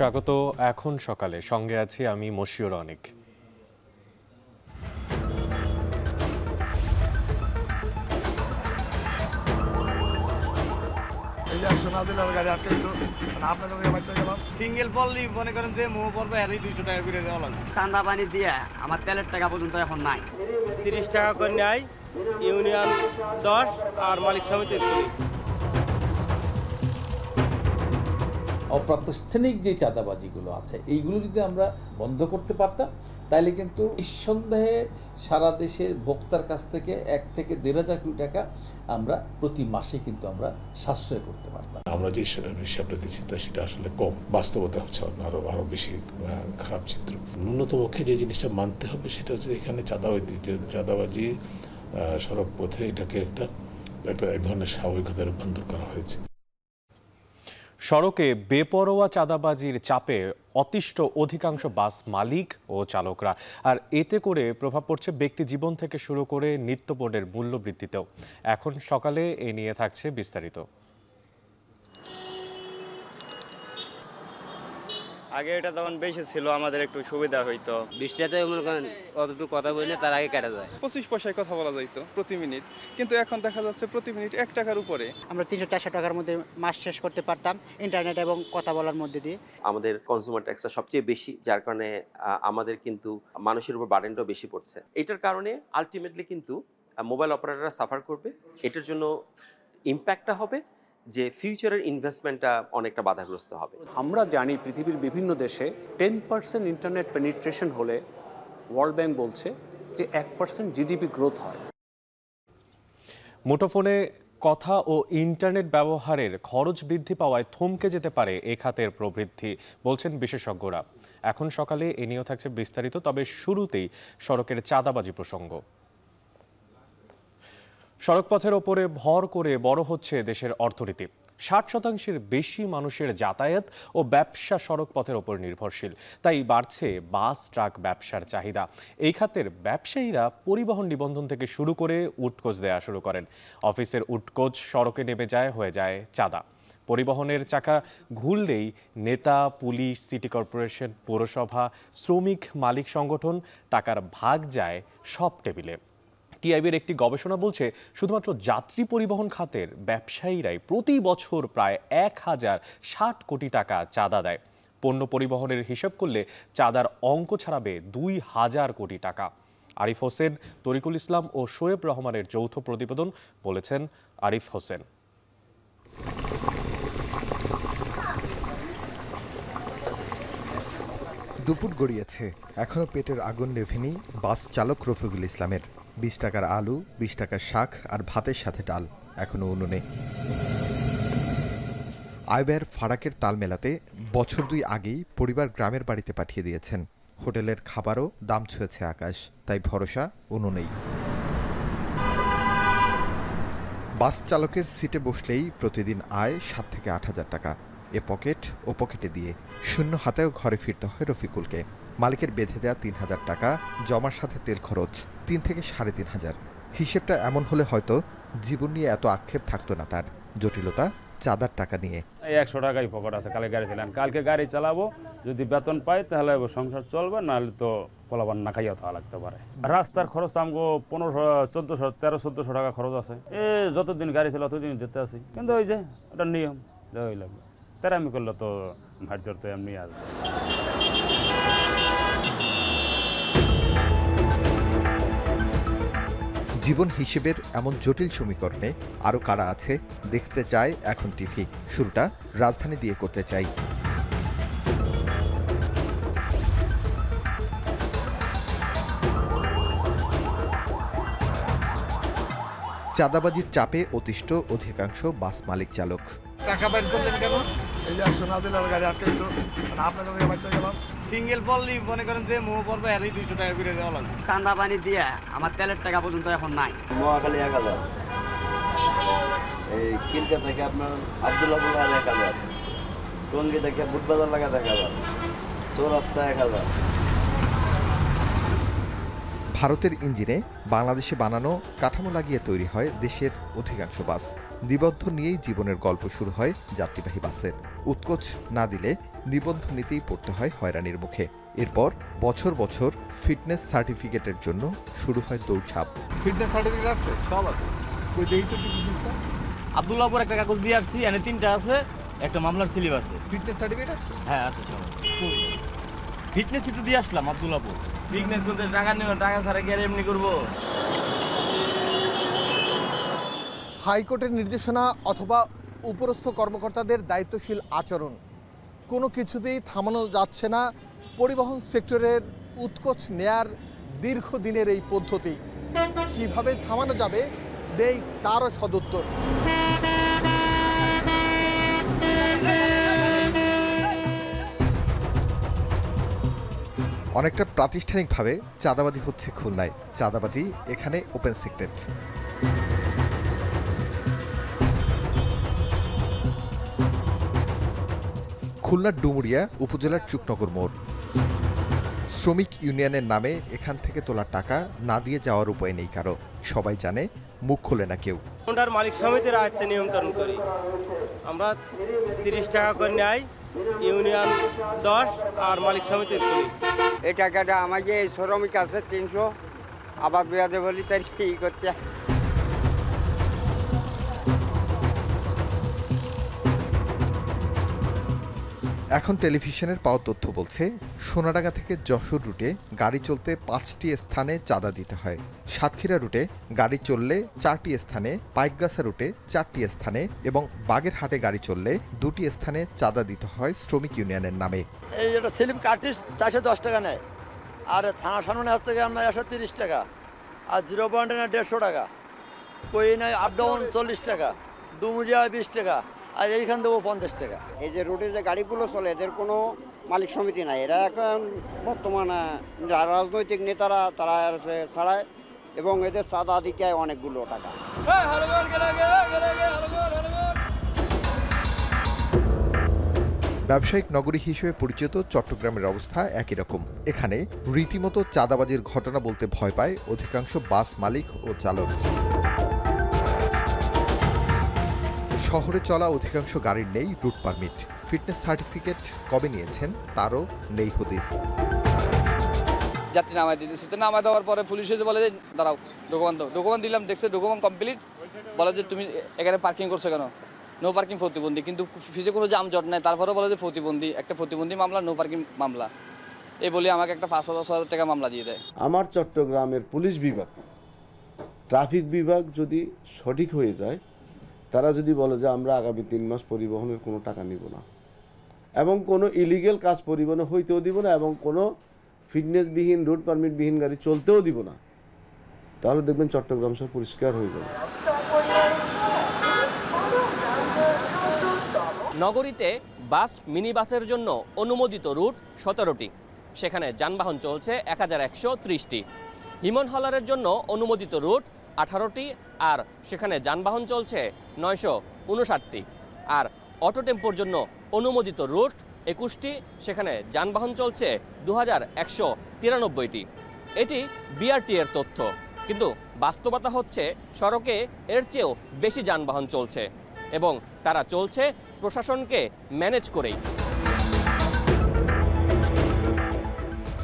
স্বাগত এখন সকালে সঙ্গে আছি আমি মশিউর অনেক মানে সিঙ্গেল মনে করেন যে টাকা করে দেওয়া পানি দিয়ে আমার তেলের টাকা পর্যন্ত এখন নাই তিরিশ টাকা করে নেয় ইউনিয়ন দশ আর মালিক সমিতি অপ্রাতিষ্ঠানিক যে চাঁদাবাজিগুলো আছে এইগুলো যদি আমরা বন্ধ করতে পারতাম তাহলে কিন্তু নিঃসন্দেহে সারা দেশের ভোক্তার কাছ থেকে এক থেকে দেড় হাজার কোটি টাকা আমরা প্রতি মাসে কিন্তু আমরা সাশ্রয় করতে পারতাম আমরা যে হিসাবটা দিচ্ছি তা সেটা আসলে কম বাস্তবতা হচ্ছে আরও আরও বেশি খারাপ চিত্র ন্যূনতম যে জিনিসটা মানতে হবে সেটা হচ্ছে এখানে চাঁদাবাজি চাঁদাবাজি সড়ক পথে এটাকে একটা একটা এক ধরনের স্বাভাবিকতা রূপান্তর করা হয়েছে সড়কে বেপরোয়া চাঁদাবাজির চাপে অতিষ্ঠ অধিকাংশ বাস মালিক ও চালকরা আর এতে করে প্রভাব পড়ছে ব্যক্তি জীবন থেকে শুরু করে নিত্যপণের মূল্যবৃদ্ধিতেও এখন সকালে এ নিয়ে থাকছে বিস্তারিত আগে এটা তখন বেশি ছিল আমাদের একটু সুবিধা হইতো বৃষ্টিতে মনে করেন অতটুকু কথা বলি না তার আগে কাটা যায় পঁচিশ পয়সায় কথা বলা যাইতো প্রতি মিনিট কিন্তু এখন দেখা যাচ্ছে প্রতি মিনিট এক টাকার উপরে আমরা তিনশো চারশো টাকার মধ্যে মাস শেষ করতে পারতাম ইন্টারনেট এবং কথা বলার মধ্যে দিয়ে আমাদের কনজিউমার ট্যাক্সটা সবচেয়ে বেশি যার কারণে আমাদের কিন্তু মানুষের উপর বার্ডেনটাও বেশি পড়ছে এটার কারণে আলটিমেটলি কিন্তু মোবাইল অপারেটাররা সাফার করবে এটার জন্য ইম্প্যাক্টটা হবে যে ফিউচারের ইনভেস্টমেন্টটা অনেকটা বাধাগ্রস্ত হবে আমরা জানি পৃথিবীর বিভিন্ন দেশে টেন পার্সেন্ট ইন্টারনেট পেনিট্রেশন হলে ওয়ার্ল্ড ব্যাংক বলছে যে এক পার্সেন্ট জিডিপি গ্রোথ হয় মুঠোফোনে কথা ও ইন্টারনেট ব্যবহারের খরচ বৃদ্ধি পাওয়ায় থমকে যেতে পারে এ খাতের প্রবৃদ্ধি বলছেন বিশেষজ্ঞরা এখন সকালে এ নিয়েও থাকছে বিস্তারিত তবে শুরুতেই সড়কের চাঁদাবাজি প্রসঙ্গ সড়কপথের ওপরে ভর করে বড় হচ্ছে দেশের অর্থনীতি ষাট শতাংশের বেশি মানুষের যাতায়াত ও ব্যবসা সড়কপথের ওপর নির্ভরশীল তাই বাড়ছে বাস ট্রাক ব্যবসার চাহিদা এই খাতের ব্যবসায়ীরা পরিবহন নিবন্ধন থেকে শুরু করে উটকোচ দেয়া শুরু করেন অফিসের উটকোচ সড়কে নেমে যায় হয়ে যায় চাঁদা পরিবহনের চাকা ঘুরলেই নেতা পুলিশ সিটি কর্পোরেশন পৌরসভা শ্রমিক মালিক সংগঠন টাকার ভাগ যায় সব টেবিলে টিআইবির একটি গবেষণা বলছে শুধুমাত্র যাত্রী পরিবহন খাতের ব্যবসায়ীরাই প্রতি বছর প্রায় এক হাজার ষাট কোটি টাকা চাঁদা দেয় পণ্য পরিবহনের হিসাব করলে চাঁদার অঙ্ক ছাড়াবে দুই হাজার কোটি টাকা আরিফ হোসেন তরিকুল ইসলাম ও শোয়েব রহমানের যৌথ প্রতিবেদন বলেছেন আরিফ হোসেন দুপুর গড়িয়েছে এখনও পেটের আগুন নেভেনি বাস চালক রফিকুল ইসলামের বিশ টাকার আলু বিশ টাকার শাক আর ভাতের সাথে ডাল এখনও উনুনে আয়ব্যয়ের ফারাকের তাল মেলাতে বছর দুই আগেই পরিবার গ্রামের বাড়িতে পাঠিয়ে দিয়েছেন হোটেলের খাবারও দাম ছুঁয়েছে আকাশ তাই ভরসা উনুনেই বাস চালকের সিটে বসলেই প্রতিদিন আয় সাত থেকে আট হাজার টাকা এ পকেট ও পকেটে দিয়ে শূন্য হাতেও ঘরে ফিরতে হয় রফিকুলকে মালিকের বেঁধে দেওয়া তিন হাজার টাকা জমার সাথে তেল খরচ তিন থেকে সাড়ে তিন হাজার হিসেবটা এমন হলে হয়তো জীবন নিয়ে এত আক্ষেপ থাকতো না তার জটিলতা চাঁদার টাকা নিয়ে একশো টাকাই পকেট আছে কালকে গাড়ি চালান কালকে গাড়ি চালাবো যদি বেতন পাই তাহলে সংসার চলবে নাহলে তো পোলাবান না খাইয়া থাকা লাগতে পারে রাস্তার খরচ তো আমাকে পনেরোশো চোদ্দোশো তেরো চোদ্দোশো টাকা খরচ আছে এ যতদিন গাড়ি চালা ততদিন দিতে আসি কিন্তু ওই যে ওটা নিয়ম ওই লাগবে তেরামি করলে তো ভার্য তো এমনি আসবে জীবন হিসেবের এমন জটিল সমীকরণে আরও কারা আছে দেখতে চায় এখন টিভি শুরুটা রাজধানী দিয়ে করতে চাই চাঁদাবাজির চাপে অতিষ্ঠ অধিকাংশ বাস মালিক চালক টাকা কেন মানে চান্দা পানি দিয়ে আমার তেলের টাকা পর্যন্ত এখন নাই লাগা ভারতের ইঞ্জিনে বাংলাদেশে বানানো কাঠামো লাগিয়ে তৈরি হয় দেশের অধিকাংশ বাস নিবদ্ধ নিয়েই জীবনের গল্প শুরু হয় যাত্রীবাহী বাসের উৎকোচ না দিলে নিবন্ধ নিতেই পড়তে হয় হয়রানির মুখে এরপর বছর বছর ফিটনেস সার্টিফিকেটের জন্য শুরু হয় দৌড়ছাপ ফিটনেস সার্টিফিকেট আছে সব আছে একটা কাগজ দিয়ে আসছি এনে তিনটা আছে একটা মামলার স্লিপ আছে ফিটনেস সার্টিফিকেট আছে হ্যাঁ আছে ফিটনেস ফিটনেসই তো দিয়ে আসলাম আব্দুল্লাপুর ফিটনেস বলতে টাকা নেব টাকা ছাড়া কি আর এমনি করবো হাইকোর্টের নির্দেশনা অথবা উপরস্থ কর্মকর্তাদের দায়িত্বশীল আচরণ কোনো কিছুতেই থামানো যাচ্ছে না পরিবহন সেক্টরের উৎকোচ নেয়ার দীর্ঘদিনের এই পদ্ধতি কিভাবে থামানো যাবে দেই তারও সদুত্তর অনেকটা প্রাতিষ্ঠানিকভাবে চাঁদাবাজি হচ্ছে খুলনায় চাঁদাবাজি এখানে ওপেন সিক্রেট খুলনার ডুমুরিয়া উপজেলার চুকনগর মোড় শ্রমিক ইউনিয়নের নামে এখান থেকে তোলার টাকা না দিয়ে যাওয়ার উপায় নেই কারো সবাই জানে মুখ খোলে না কেউ মালিক সমিতির আয়ত্তে নিয়ন্ত্রণ করি আমরা তিরিশ টাকা করে নেয় ইউনিয়ন দশ আর মালিক সমিতির এই টাকাটা আমাকে শ্রমিক আছে তিনশো আবার বেয়াদে বলি তার কি করতে এখন টেলিভিশনের পাওয়া তথ্য বলছে সোনাডাঙ্গা থেকে যশোর রুটে গাড়ি চলতে পাঁচটি স্থানে চাঁদা দিতে হয় সাতক্ষীরা রুটে গাড়ি চললে চারটি স্থানে পাইকগাছা রুটে চারটি স্থানে এবং হাটে গাড়ি চললে দুটি স্থানে চাঁদা দিতে হয় শ্রমিক ইউনিয়নের নামে এই এটা সেলিম কার্টিস চারশো দশ টাকা নেয় আর থানা সামনে আসতে থেকে একশো তিরিশ টাকা আর জিরো পয়েন্টে নেয় দেড়শো টাকা কই নেয় আপ ডাউন চল্লিশ টাকা দুমুজিয়া বিশ টাকা আর এইখান দেবো পঞ্চাশ টাকা এই যে রোডে যে গাড়িগুলো চলে এদের কোনো মালিক সমিতি নাই এরা এখন বর্তমানে রাজনৈতিক নেতারা তারা ছাড়ায় এবং এদের চাঁদা দিকে অনেকগুলো টাকা ব্যবসায়িক নগরী হিসেবে পরিচিত চট্টগ্রামের অবস্থা একই রকম এখানে রীতিমতো চাঁদাবাজির ঘটনা বলতে ভয় পায় অধিকাংশ বাস মালিক ও চালক শহরে চলা অধিকাংশ গাড়ির নেই রুট পারমিট ফিটনেস সার্টিফিকেট কবে নিয়েছেন তারও নেই হদিস যাত্রী নামায় দিতেছে তো নামায় দেওয়ার পরে পুলিশ এসে বলে যে দাঁড়াও ডকুমেন্ট দাও ডকুমেন্ট দিলাম দেখছে ডকুমেন্ট কমপ্লিট বলে যে তুমি এখানে পার্কিং করছো কেন নো পার্কিং প্রতিবন্ধী কিন্তু ফিজে কোনো জাম জট নাই তারপরেও বলে যে প্রতিবন্ধী একটা প্রতিবন্ধী মামলা নো পার্কিং মামলা এই বলে আমাকে একটা পাঁচ হাজার ছ হাজার টাকা মামলা দিয়ে দেয় আমার চট্টগ্রামের পুলিশ বিভাগ ট্রাফিক বিভাগ যদি সঠিক হয়ে যায় তারা যদি বলে যে আমরা আগামী তিন মাস পরিবহনের কোনো টাকা নিব না এবং কোনো ইলিগেল কাজ পরিবহনে হইতেও দিব না এবং কোনো ফিটনেসবিহীন রোড পারমিটবিহীন গাড়ি চলতেও দিব না তাহলে দেখবেন চট্টগ্রাম সব পরিষ্কার হয়ে যাবে নগরীতে বাস মিনি বাসের জন্য অনুমোদিত রুট সতেরোটি সেখানে যানবাহন চলছে এক হাজার একশো ত্রিশটি হিমন হলারের জন্য অনুমোদিত রুট আঠারোটি আর সেখানে যানবাহন চলছে নয়শো উনষাটটি আর অটো টেম্পোর জন্য অনুমোদিত রুট একুশটি সেখানে যানবাহন চলছে দু হাজার একশো তিরানব্বইটি এটি বিআরটি এর তথ্য কিন্তু বাস্তবতা হচ্ছে সড়কে এর চেয়েও বেশি যানবাহন চলছে এবং তারা চলছে প্রশাসনকে ম্যানেজ করেই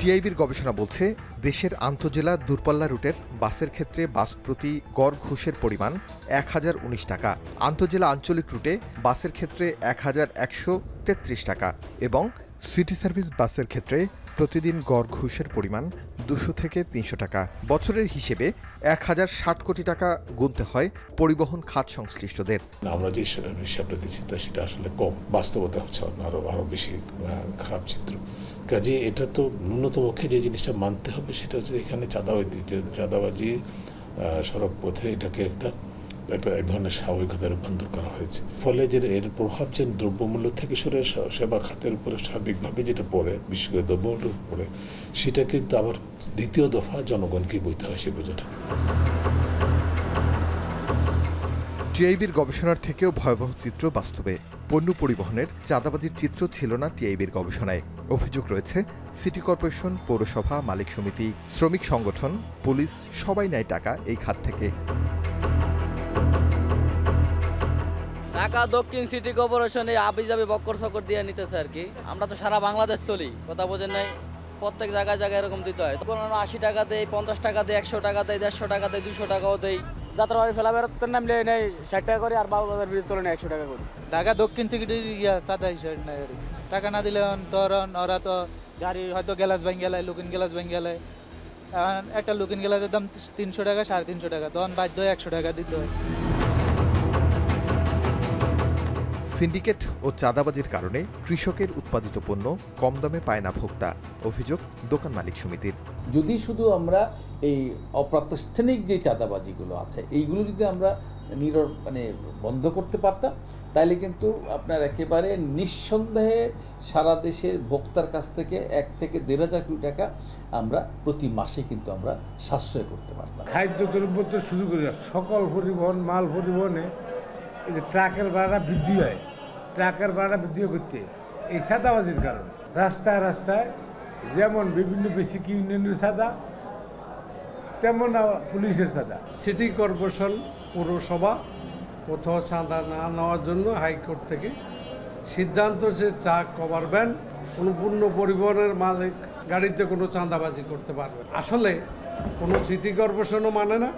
টিআইবির গবেষণা বলছে দেশের আন্তজেলা দূরপাল্লা রুটের বাসের ক্ষেত্রে বাস প্রতি গড় ঘুষের পরিমাণ এক হাজার উনিশ টাকা আন্তজেলা আঞ্চলিক রুটে বাসের ক্ষেত্রে এক হাজার একশো তেত্রিশ টাকা এবং সিটি সার্ভিস বাসের ক্ষেত্রে প্রতিদিন গড় ঘুষের পরিমাণ দুশো থেকে তিনশো টাকা বছরের হিসেবে এক হাজার ষাট কোটি টাকা গুনতে হয় পরিবহন খাত সংশ্লিষ্টদের আমরা যে হিসাবটা দিচ্ছি তা সেটা আসলে কম বাস্তবতা হচ্ছে আরো আরো বেশি খারাপ চিত্র কাজে এটা তো ন্যূনতমক্ষে যে জিনিসটা মানতে হবে সেটা হচ্ছে এখানে চাঁদাবাজি চাঁদাবাজি সড়ক পথে এটাকে একটা একটা এক ধরনের স্বাভাবিকতা রূপান্তর করা হয়েছে ফলে যে এর প্রভাব যে দ্রব্যমূল্য থেকে সরে সেবা খাতের উপরে স্বাভাবিকভাবে যেটা পড়ে বিশেষ করে দ্রব্যমূল্যের উপরে সেটা কিন্তু আবার দ্বিতীয় দফা জনগণকে বইতে হয় সে বোঝাটা টিআইবির গবেষণার থেকেও ভয়াবহ চিত্র বাস্তবে পণ্য পরিবহনের চাঁদাবাজির চিত্র ছিল না টিআইবির গবেষণায় অভিযোগ রয়েছে সিটি কর্পোরেশন পৌরসভা মালিক সমিতি শ্রমিক সংগঠন পুলিশ সবাই নেয় টাকা এই খাত থেকে ঢাকা দক্ষিণ সিটি কর্পোরেশনে আবি যাবি বক্কর সকর দিয়ে নিতেছে আর কি আমরা তো সারা বাংলাদেশ চলি কথা বোঝেন নাই প্রত্যেক জায়গায় জায়গায় এরকম দিতে হয় কোনো আশি টাকা দেয় পঞ্চাশ টাকা দেয় একশো টাকা দেয় দেড়শো টাকা দেয় দুশো টাকাও দেয় যাত্রা বাড়ি ফেলা বেরোতে নামলে নেই ষাট টাকা করে আর বাবা বাজার বিরুদ্ধে তোলে না একশো টাকা করে ঢাকা দক্ষিণ সিটি সাদা হিসাবে নেয় টাকা না দিলে ধরন ওরা তো গাড়ি হয়তো গ্যালাস ভাঙ গেলায় লুকিন গ্যালাস ভাঙ গেলে এখন একটা লুকিন গ্যালাসের দাম তিনশো টাকা সাড়ে তিনশো টাকা তখন বাধ্য একশো টাকা দিতে হয় সিন্ডিকেট ও চাঁদাবাজির কারণে কৃষকের উৎপাদিত পণ্য কম দামে পায় না ভোক্তা অভিযোগ দোকান মালিক সমিতির যদি শুধু আমরা এই অপ্রাতিষ্ঠানিক যে চাঁদাবাজিগুলো আছে এইগুলো যদি আমরা নিরর মানে বন্ধ করতে পারতাম তাইলে কিন্তু আপনার একেবারে নিঃসন্দেহে সারা দেশের ভোক্তার কাছ থেকে এক থেকে দেড় হাজার কোটি টাকা আমরা প্রতি মাসে কিন্তু আমরা সাশ্রয় করতে পারতাম খাদ্যদ্রব্য তো শুরু করি সকল পরিবহন মাল পরিবহনে এই যে ট্রাকের ভাড়াটা বৃদ্ধি হয় ট্রাকের ভাড়াটা বৃদ্ধি করতে এই সাদাবাজির কারণে রাস্তায় রাস্তায় যেমন বিভিন্ন বেসিক ইউনিয়নের সাদা তেমন পুলিশের সাদা সিটি কর্পোরেশন পৌরসভা কোথাও চাঁদা না নেওয়ার জন্য হাইকোর্ট থেকে সিদ্ধান্ত যে ট্রাক কভার ভ্যান কোনো পূর্ণ পরিবহনের মালিক গাড়িতে কোনো চাঁদাবাজি করতে পারবে আসলে কোনো সিটি কর্পোরেশনও মানে না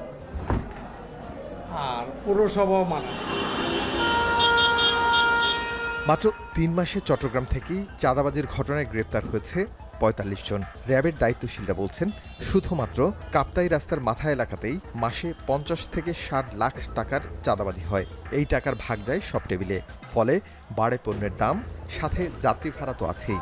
আর পৌরসভাও মানে না মাত্র তিন মাসে চট্টগ্রাম থেকেই চাঁদাবাজির ঘটনায় গ্রেপ্তার হয়েছে ৪৫ জন র্যাবের দায়িত্বশীলরা বলছেন শুধুমাত্র কাপ্তাই রাস্তার মাথা এলাকাতেই মাসে পঞ্চাশ থেকে ষাট লাখ টাকার চাঁদাবাজি হয় এই টাকার ভাগ যায় সব টেবিলে ফলে বাড়ে পণ্যের দাম সাথে যাত্রী ভাড়া তো আছেই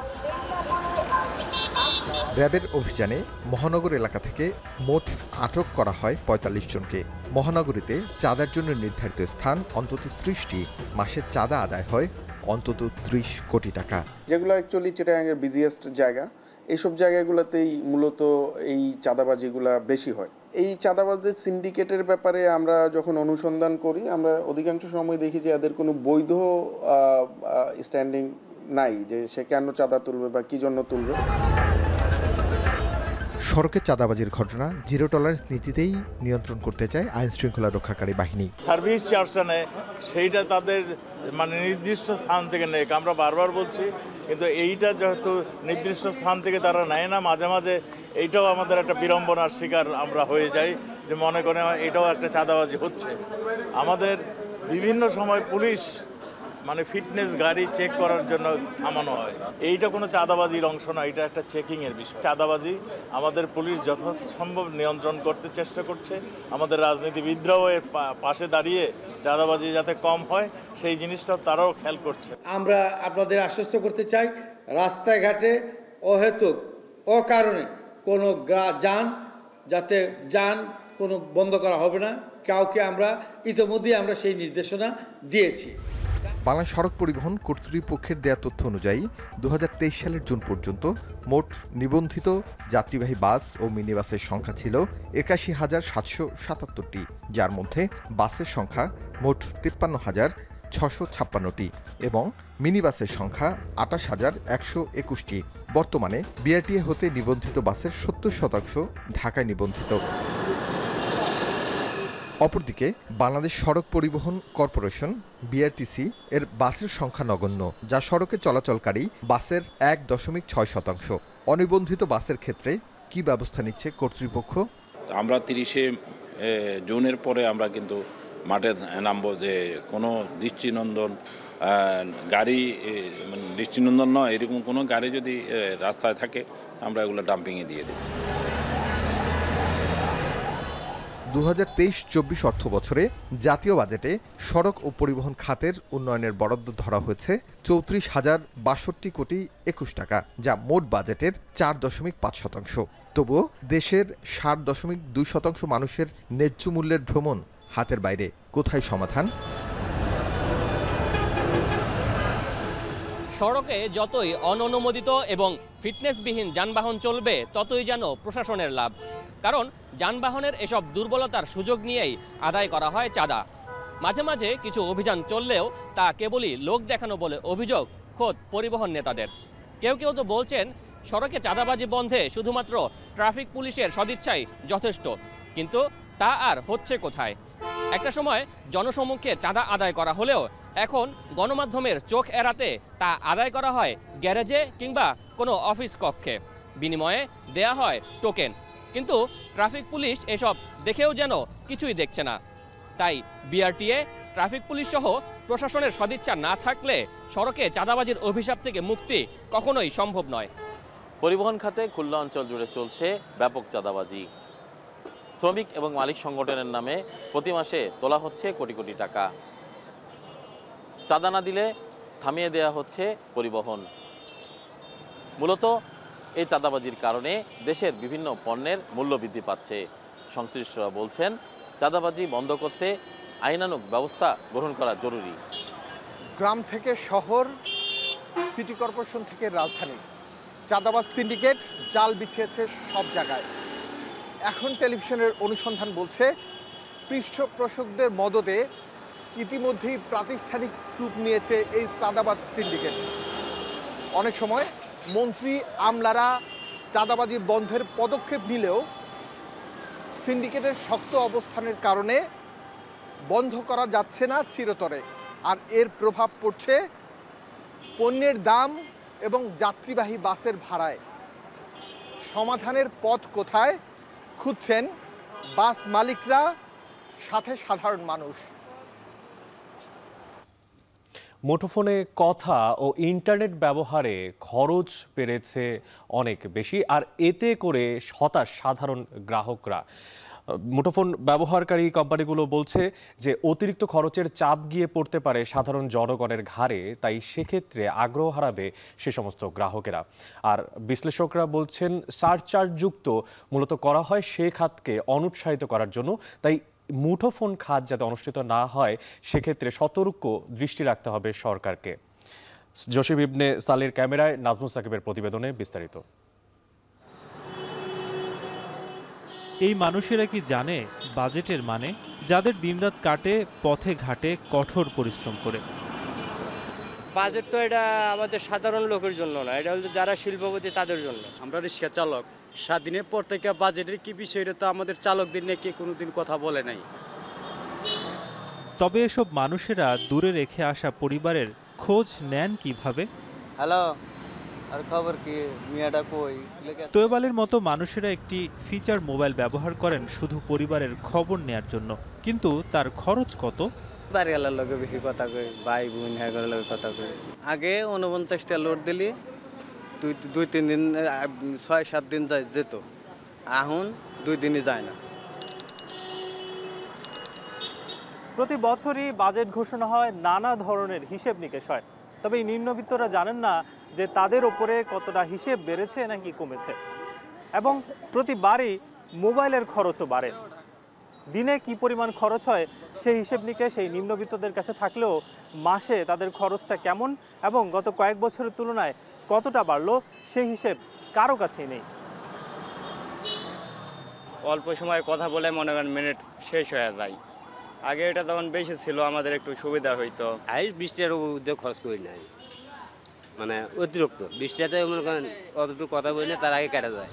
র্যাবের অভিযানে মহানগর এলাকা থেকে মোট আটক করা হয় ৪৫ জনকে মহানগরীতে চাঁদার জন্য নির্ধারিত স্থান অন্তত ত্রিশটি মাসে চাঁদা আদায় হয় অন্তত ত্রিশ কোটি টাকা যেগুলো অ্যাকচুয়ালি চিটাগাঙের বিজিয়েস্ট জায়গা এইসব জায়গাগুলোতেই মূলত এই চাঁদাবাজিগুলা বেশি হয় এই চাঁদাবাজদের সিন্ডিকেটের ব্যাপারে আমরা যখন অনুসন্ধান করি আমরা অধিকাংশ সময় দেখি যে এদের কোনো বৈধ স্ট্যান্ডিং নাই যে সে কেন চাঁদা তুলবে বা কী জন্য তুলবে সড়কে চাঁদাবাজির ঘটনা জিরো টলারেন্স নীতিতেই নিয়ন্ত্রণ করতে চায় আইন শৃঙ্খলা রক্ষাকারী বাহিনী সার্ভিস চার্জটা নেয় সেইটা তাদের মানে নির্দিষ্ট স্থান থেকে নেয় আমরা বারবার বলছি কিন্তু এইটা যেহেতু নির্দিষ্ট স্থান থেকে তারা নেয় না মাঝে মাঝে এইটাও আমাদের একটা বিড়ম্বনার শিকার আমরা হয়ে যাই যে মনে করে এটাও একটা চাঁদাবাজি হচ্ছে আমাদের বিভিন্ন সময় পুলিশ মানে ফিটনেস গাড়ি চেক করার জন্য থামানো হয় এইটা কোনো চাঁদাবাজির অংশ না এটা একটা চেকিংয়ের বিষয় চাঁদাবাজি আমাদের পুলিশ যথাসম্ভব নিয়ন্ত্রণ করতে চেষ্টা করছে আমাদের রাজনীতিবিদরাও এর পাশে দাঁড়িয়ে চাঁদাবাজি যাতে কম হয় সেই জিনিসটা তারাও খেয়াল করছে আমরা আপনাদের আশ্বস্ত করতে চাই রাস্তাঘাটে অহেতুক অকারণে কোনো যান যাতে যান কোনো বন্ধ করা হবে না কাউকে আমরা ইতিমধ্যেই আমরা সেই নির্দেশনা দিয়েছি বাংলা সড়ক পরিবহন কর্তৃপক্ষের দেয়া তথ্য অনুযায়ী দু সালের জুন পর্যন্ত মোট নিবন্ধিত যাত্রীবাহী বাস ও মিনিবাসের সংখ্যা ছিল একাশি হাজার সাতশো সাতাত্তরটি যার মধ্যে বাসের সংখ্যা মোট তিপ্পান্ন হাজার ছশো ছাপ্পান্নটি এবং মিনিবাসের সংখ্যা আটাশ হাজার একশো একুশটি বর্তমানে বিআরটিএ হতে নিবন্ধিত বাসের সত্তর শতাংশ ঢাকায় নিবন্ধিত অপরদিকে বাংলাদেশ সড়ক পরিবহন কর্পোরেশন বিআরটিসি এর বাসের সংখ্যা নগণ্য যা সড়কে চলাচলকারী বাসের এক দশমিক ছয় শতাংশ অনিবন্ধিত বাসের ক্ষেত্রে কি ব্যবস্থা নিচ্ছে কর্তৃপক্ষ আমরা তিরিশে জুনের পরে আমরা কিন্তু মাঠে নামবো যে কোনো দৃষ্টিনন্দন গাড়ি মানে দৃষ্টিনন্দন নয় এরকম কোনো গাড়ি যদি রাস্তায় থাকে আমরা এগুলো ডাম্পিংয়ে দিয়ে দিই দু হাজার তেইশ চব্বিশ অর্থ বছরে জাতীয় বাজেটে সড়ক ও পরিবহন খাতের উন্নয়নের বরাদ্দ ধরা হয়েছে চৌত্রিশ হাজার বাষট্টি কোটি একুশ টাকা যা মোট বাজেটের চার দশমিক পাঁচ শতাংশ তবুও দেশের ষাট দশমিক দুই শতাংশ মানুষের ন্যায্য মূল্যের ভ্রমণ হাতের বাইরে কোথায় সমাধান সড়কে যতই অননুমোদিত এবং ফিটনেসবিহীন যানবাহন চলবে ততই যেন প্রশাসনের লাভ কারণ যানবাহনের এসব দুর্বলতার সুযোগ নিয়েই আদায় করা হয় চাঁদা মাঝে মাঝে কিছু অভিযান চললেও তা কেবলই লোক দেখানো বলে অভিযোগ খোদ পরিবহন নেতাদের কেউ কেউ তো বলছেন সড়কে চাঁদাবাজি বন্ধে শুধুমাত্র ট্রাফিক পুলিশের সদিচ্ছাই যথেষ্ট কিন্তু তা আর হচ্ছে কোথায় একটা সময় জনসমুখে চাঁদা আদায় করা হলেও এখন গণমাধ্যমের চোখ এড়াতে তা আদায় করা হয় গ্যারেজে কিংবা কোনো অফিস কক্ষে বিনিময়ে দেয়া হয় টোকেন কিন্তু ট্রাফিক পুলিশ এসব দেখেও যেন কিছুই দেখছে না তাই বিআরটিএ ট্রাফিক পুলিশ সহ প্রশাসনের সদিচ্ছা না থাকলে সড়কে চাঁদাবাজির অভিশাপ থেকে মুক্তি কখনোই সম্ভব নয় পরিবহন খাতে খুলনা অঞ্চল জুড়ে চলছে ব্যাপক চাঁদাবাজি শ্রমিক এবং মালিক সংগঠনের নামে প্রতি মাসে তোলা হচ্ছে কোটি কোটি টাকা চাঁদা না দিলে থামিয়ে দেয়া হচ্ছে পরিবহন মূলত এই চাঁদাবাজির কারণে দেশের বিভিন্ন পণ্যের মূল্য বৃদ্ধি পাচ্ছে সংশ্লিষ্টরা বলছেন চাঁদাবাজি বন্ধ করতে আইনানুক ব্যবস্থা গ্রহণ করা জরুরি গ্রাম থেকে শহর সিটি কর্পোরেশন থেকে রাজধানী চাঁদাবাজ সিন্ডিকেট জাল বিছিয়েছে সব জায়গায় এখন টেলিভিশনের অনুসন্ধান বলছে পৃষ্ঠপোষকদের মদতে ইতিমধ্যেই প্রাতিষ্ঠানিক রূপ নিয়েছে এই চাঁদাবাদ সিন্ডিকেট অনেক সময় মন্ত্রী আমলারা চাঁদাবাজি বন্ধের পদক্ষেপ নিলেও সিন্ডিকেটের শক্ত অবস্থানের কারণে বন্ধ করা যাচ্ছে না চিরতরে আর এর প্রভাব পড়ছে পণ্যের দাম এবং যাত্রীবাহী বাসের ভাড়ায় সমাধানের পথ কোথায় খুঁজছেন বাস মালিকরা সাথে সাধারণ মানুষ মুঠোফোনে কথা ও ইন্টারনেট ব্যবহারে খরচ বেড়েছে অনেক বেশি আর এতে করে হতাশ সাধারণ গ্রাহকরা মুঠোফোন ব্যবহারকারী কোম্পানিগুলো বলছে যে অতিরিক্ত খরচের চাপ গিয়ে পড়তে পারে সাধারণ জনগণের ঘাড়ে তাই সেক্ষেত্রে আগ্রহ হারাবে সে সমস্ত গ্রাহকেরা আর বিশ্লেষকরা বলছেন সারচার্জযুক্ত মূলত করা হয় সে খাতকে অনুৎসাহিত করার জন্য তাই মুঠোফোন খাত যাতে অনুষ্ঠিত না হয় সেক্ষেত্রে সতর্ক দৃষ্টি রাখতে হবে সরকারকে জসিব ইবনে সালের ক্যামেরায় নাজমুল সাকিবের প্রতিবেদনে বিস্তারিত এই মানুষেরা কি জানে বাজেটের মানে যাদের দিনরাত কাটে পথে ঘাটে কঠোর পরিশ্রম করে বাজেট তো এটা আমাদের সাধারণ লোকের জন্য না এটা হলো যারা শিল্পপতি তাদের জন্য আমরা রিক্সা চালক স্বাধীনের পর থেকে বাজেটের কি বিষয়টা তো আমাদের চালকদের নিয়ে কে কোনোদিন কথা বলে নাই তবে এসব মানুষেরা দূরে রেখে আসা পরিবারের খোঁজ নেন কিভাবে হ্যালো আর খবর কি মিয়াটা কই তোয়েবালের মতো মানুষেরা একটি ফিচার মোবাইল ব্যবহার করেন শুধু পরিবারের খবর নেয়ার জন্য কিন্তু তার খরচ কত বাড়িওয়ালার লগে বেশি কথা কই ভাই বোন হ্যাঁ কথা কই আগে উনপঞ্চাশটা লোড দিলি দুই দুই তিন দিন ছয় সাত দিন যায় যেত এখন দুই দিনই যায় না প্রতি বছরই বাজেট ঘোষণা হয় নানা ধরনের হিসেব নিকেশ হয় তবে এই নিম্নবিত্তরা জানেন না যে তাদের ওপরে কতটা হিসেব বেড়েছে নাকি কমেছে এবং প্রতিবারই মোবাইলের খরচও বাড়ে দিনে কি পরিমাণ খরচ হয় সেই হিসেব নিকেশ সেই নিম্নবিত্তদের কাছে থাকলেও মাসে তাদের খরচটা কেমন এবং গত কয়েক বছরের তুলনায় কতটা বাড়লো সেই হিসেব কারো কাছে নেই অল্প সময় কথা বলে মনে করেন মিনিট শেষ হয়ে যায় আগে এটা তখন বেশি ছিল আমাদের একটু সুবিধা হইতো বৃষ্টির উদ্যোগ খরচ করি নাই মানে অতিরিক্ত বৃষ্টিতে মনে করেন অতটুকু কথা বলি না তার আগে কেটে যায়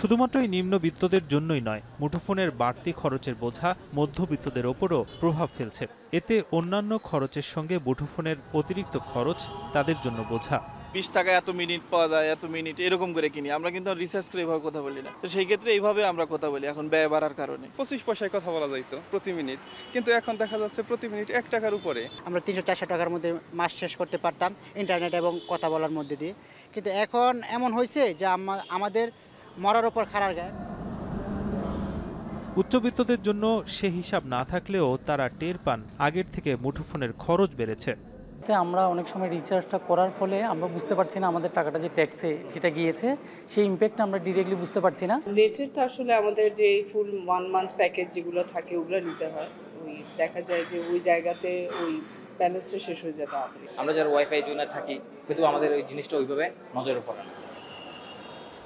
শুধুমাত্র এই নিম্নবিত্তদের জন্যই নয় মুঠোফোনের বাড়তি খরচের বোঝা মধ্যবিত্তদের ওপরও প্রভাব ফেলছে এতে অন্যান্য খরচের সঙ্গে মুঠোফোনের অতিরিক্ত খরচ তাদের জন্য বোঝা বিশ টাকা এত মিনিট পাওয়া যায় এত মিনিট এরকম করে কিনি আমরা কিন্তু রিসার্চ করে এইভাবে কথা বলি না তো সেই ক্ষেত্রে এইভাবে আমরা কথা বলি এখন ব্যয় বাড়ার কারণে পঁচিশ পয়সায় কথা বলা তো প্রতি মিনিট কিন্তু এখন দেখা যাচ্ছে প্রতি মিনিট এক টাকার উপরে আমরা তিনশো চারশো টাকার মধ্যে মাস শেষ করতে পারতাম ইন্টারনেট এবং কথা বলার মধ্যে দিয়ে কিন্তু এখন এমন হয়েছে যে আমাদের মরার ওপর খাড়ার গায়ে উচ্চবিত্তদের জন্য সে হিসাব না থাকলেও তারা টের পান আগের থেকে মুঠোফোনের খরচ বেড়েছে আমরা অনেক সময় রিচার্জটা করার ফলে আমরা বুঝতে পারছি না আমাদের টাকাটা যে ট্যাক্সে যেটা গিয়েছে সেই ইম্প্যাক্টটা আমরা ডিরেক্টলি বুঝতে পারছি না লেটের তো আসলে আমাদের যে ফুল ওয়ান মান্থ প্যাকেজ যেগুলো থাকে ওগুলো নিতে হয় ওই দেখা যায় যে ওই জায়গাতে ওই ব্যালেন্সটা শেষ হয়ে যায় আমরা যারা ওয়াইফাই জোনে থাকি কিন্তু আমাদের ওই জিনিসটা ওইভাবে নজরে পড়ে না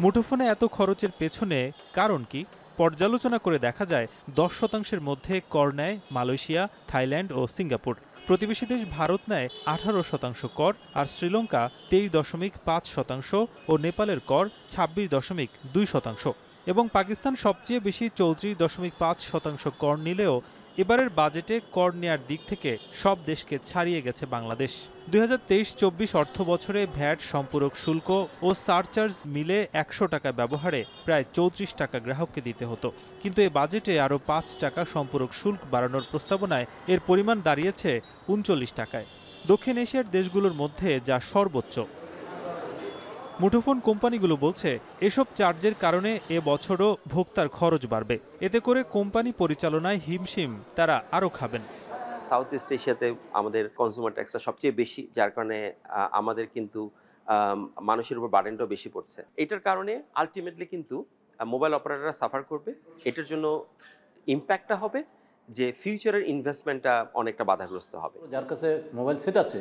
মুঠোফোনে এত খরচের পেছনে কারণ কি পর্যালোচনা করে দেখা যায় দশ শতাংশের মধ্যে কর নেয় মালয়েশিয়া থাইল্যান্ড ও সিঙ্গাপুর প্রতিবেশী দেশ ভারত নেয় আঠারো শতাংশ কর আর শ্রীলঙ্কা তেইশ দশমিক পাঁচ শতাংশ ও নেপালের কর ছাব্বিশ দশমিক দুই শতাংশ এবং পাকিস্তান সবচেয়ে বেশি চৌত্রিশ দশমিক পাঁচ শতাংশ কর নিলেও এবারের বাজেটে কর নেয়ার দিক থেকে সব দেশকে ছাড়িয়ে গেছে বাংলাদেশ দুই হাজার তেইশ চব্বিশ অর্থ বছরে ভ্যাট সম্পূরক শুল্ক ও সারচার্জ মিলে একশো টাকা ব্যবহারে প্রায় চৌত্রিশ টাকা গ্রাহককে দিতে হতো কিন্তু এ বাজেটে আরও পাঁচ টাকা সম্পূরক শুল্ক বাড়ানোর প্রস্তাবনায় এর পরিমাণ দাঁড়িয়েছে উনচল্লিশ টাকায় দক্ষিণ এশিয়ার দেশগুলোর মধ্যে যা সর্বোচ্চ মুঠোফোন কোম্পানিগুলো বলছে এসব চার্জের কারণে এ বছরও ভোক্তার খরচ বাড়বে এতে করে কোম্পানি পরিচালনায় হিমশিম তারা আরও খাবেন সাউথ ইস্ট এশিয়াতে আমাদের কনজিউমার ট্যাক্সটা সবচেয়ে বেশি যার কারণে আমাদের কিন্তু মানুষের উপর বার্ডেনটাও বেশি পড়ছে এটার কারণে আলটিমেটলি কিন্তু মোবাইল অপারেটাররা সাফার করবে এটার জন্য ইম্প্যাক্টটা হবে যে ফিউচারের ইনভেস্টমেন্টটা অনেকটা বাধাগ্রস্ত হবে যার কাছে মোবাইল সেট আছে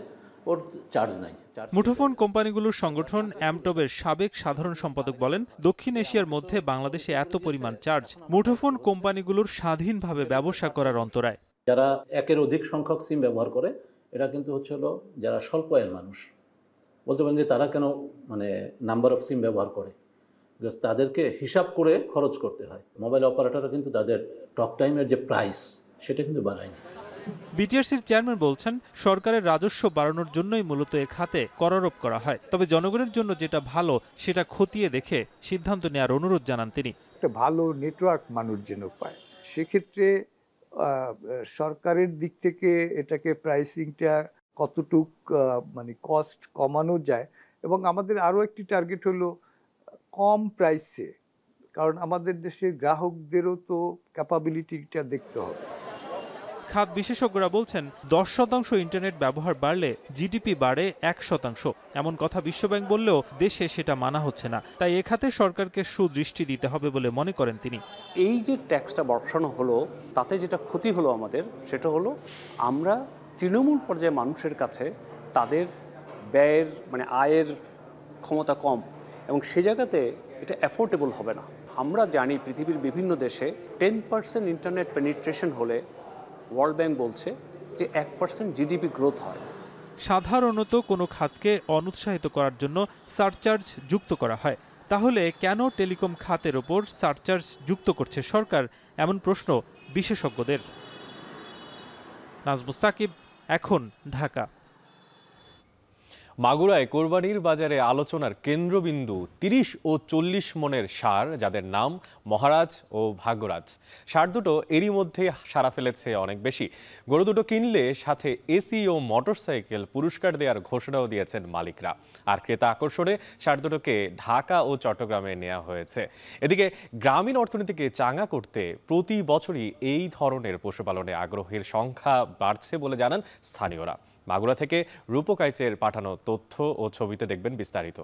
ওর চার্জ নাই মুঠোফোন কোম্পানিগুলোর সংগঠন অ্যামটবের সাবেক সাধারণ সম্পাদক বলেন দক্ষিণ এশিয়ার মধ্যে বাংলাদেশে এত পরিমাণ চার্জ মুঠোফোন কোম্পানিগুলোর স্বাধীনভাবে ব্যবসা করার অন্তরায় যারা একের অধিক সংখ্যক সিম ব্যবহার করে এটা কিন্তু হচ্ছে হলো যারা স্বল্প আয়ের মানুষ বলতে পারেন যে তারা কেন মানে নাম্বার অফ সিম ব্যবহার করে তাদেরকে হিসাব করে খরচ করতে হয় মোবাইল অপারেটাররা কিন্তু তাদের টক টাইমের যে প্রাইস সেটা কিন্তু বাড়ায়নি বিটিআরসির চেয়ারম্যান বলছেন সরকারের রাজস্ব বাড়ানোর জন্যই মূলত এ খাতে করারোপ করা হয় তবে জনগণের জন্য যেটা ভালো সেটা খতিয়ে দেখে সিদ্ধান্ত নেওয়ার অনুরোধ জানান তিনি একটা ভালো নেটওয়ার্ক মানুষ যেন পায় সেক্ষেত্রে সরকারের দিক থেকে এটাকে প্রাইসিংটা কতটুক মানে কস্ট কমানো যায় এবং আমাদের আরও একটি টার্গেট হলো কম প্রাইসে কারণ আমাদের দেশের গ্রাহকদেরও তো ক্যাপাবিলিটিটা দেখতে হবে খাত বিশেষজ্ঞরা বলছেন দশ শতাংশ ইন্টারনেট ব্যবহার বাড়লে জিডিপি বাড়ে এক শতাংশ এমন কথা বিশ্বব্যাংক বললেও দেশে সেটা মানা হচ্ছে না তাই এ খাতে সরকারকে সুদৃষ্টি দিতে হবে বলে মনে করেন তিনি এই যে ট্যাক্সটা বর্ষানো হলো তাতে যেটা ক্ষতি হলো আমাদের সেটা হলো আমরা তৃণমূল পর্যায়ে মানুষের কাছে তাদের ব্যয়ের মানে আয়ের ক্ষমতা কম এবং সে জায়গাতে এটা অ্যাফোর্ডেবল হবে না আমরা জানি পৃথিবীর বিভিন্ন দেশে টেন পার্সেন্ট ইন্টারনেট পেনিট্রেশন হলে ওয়ার্ল্ড ব্যাংক বলছে যে এক পার্সেন্ট জিডিপি গ্রোথ হয় সাধারণত কোনো খাতকে অনুৎসাহিত করার জন্য সারচার্জ যুক্ত করা হয় তাহলে কেন টেলিকম খাতের ওপর সারচার্জ যুক্ত করছে সরকার এমন প্রশ্ন বিশেষজ্ঞদের নাজমুস্তাকিব এখন ঢাকা মাগুরায় কোরবানির বাজারে আলোচনার কেন্দ্রবিন্দু তিরিশ ও চল্লিশ মনের সার যাদের নাম মহারাজ ও ভাগ্যরাজ সার দুটো এরই মধ্যে সারা ফেলেছে অনেক বেশি গরু দুটো কিনলে সাথে এসি ও মোটরসাইকেল পুরস্কার দেওয়ার ঘোষণাও দিয়েছেন মালিকরা আর ক্রেতা আকর্ষণে সার দুটোকে ঢাকা ও চট্টগ্রামে নেওয়া হয়েছে এদিকে গ্রামীণ অর্থনীতিকে চাঙা করতে প্রতি বছরই এই ধরনের পশুপালনে আগ্রহের সংখ্যা বাড়ছে বলে জানান স্থানীয়রা মাগুরা থেকে রূপকাইচের পাঠানো তথ্য ও ছবিতে দেখবেন বিস্তারিত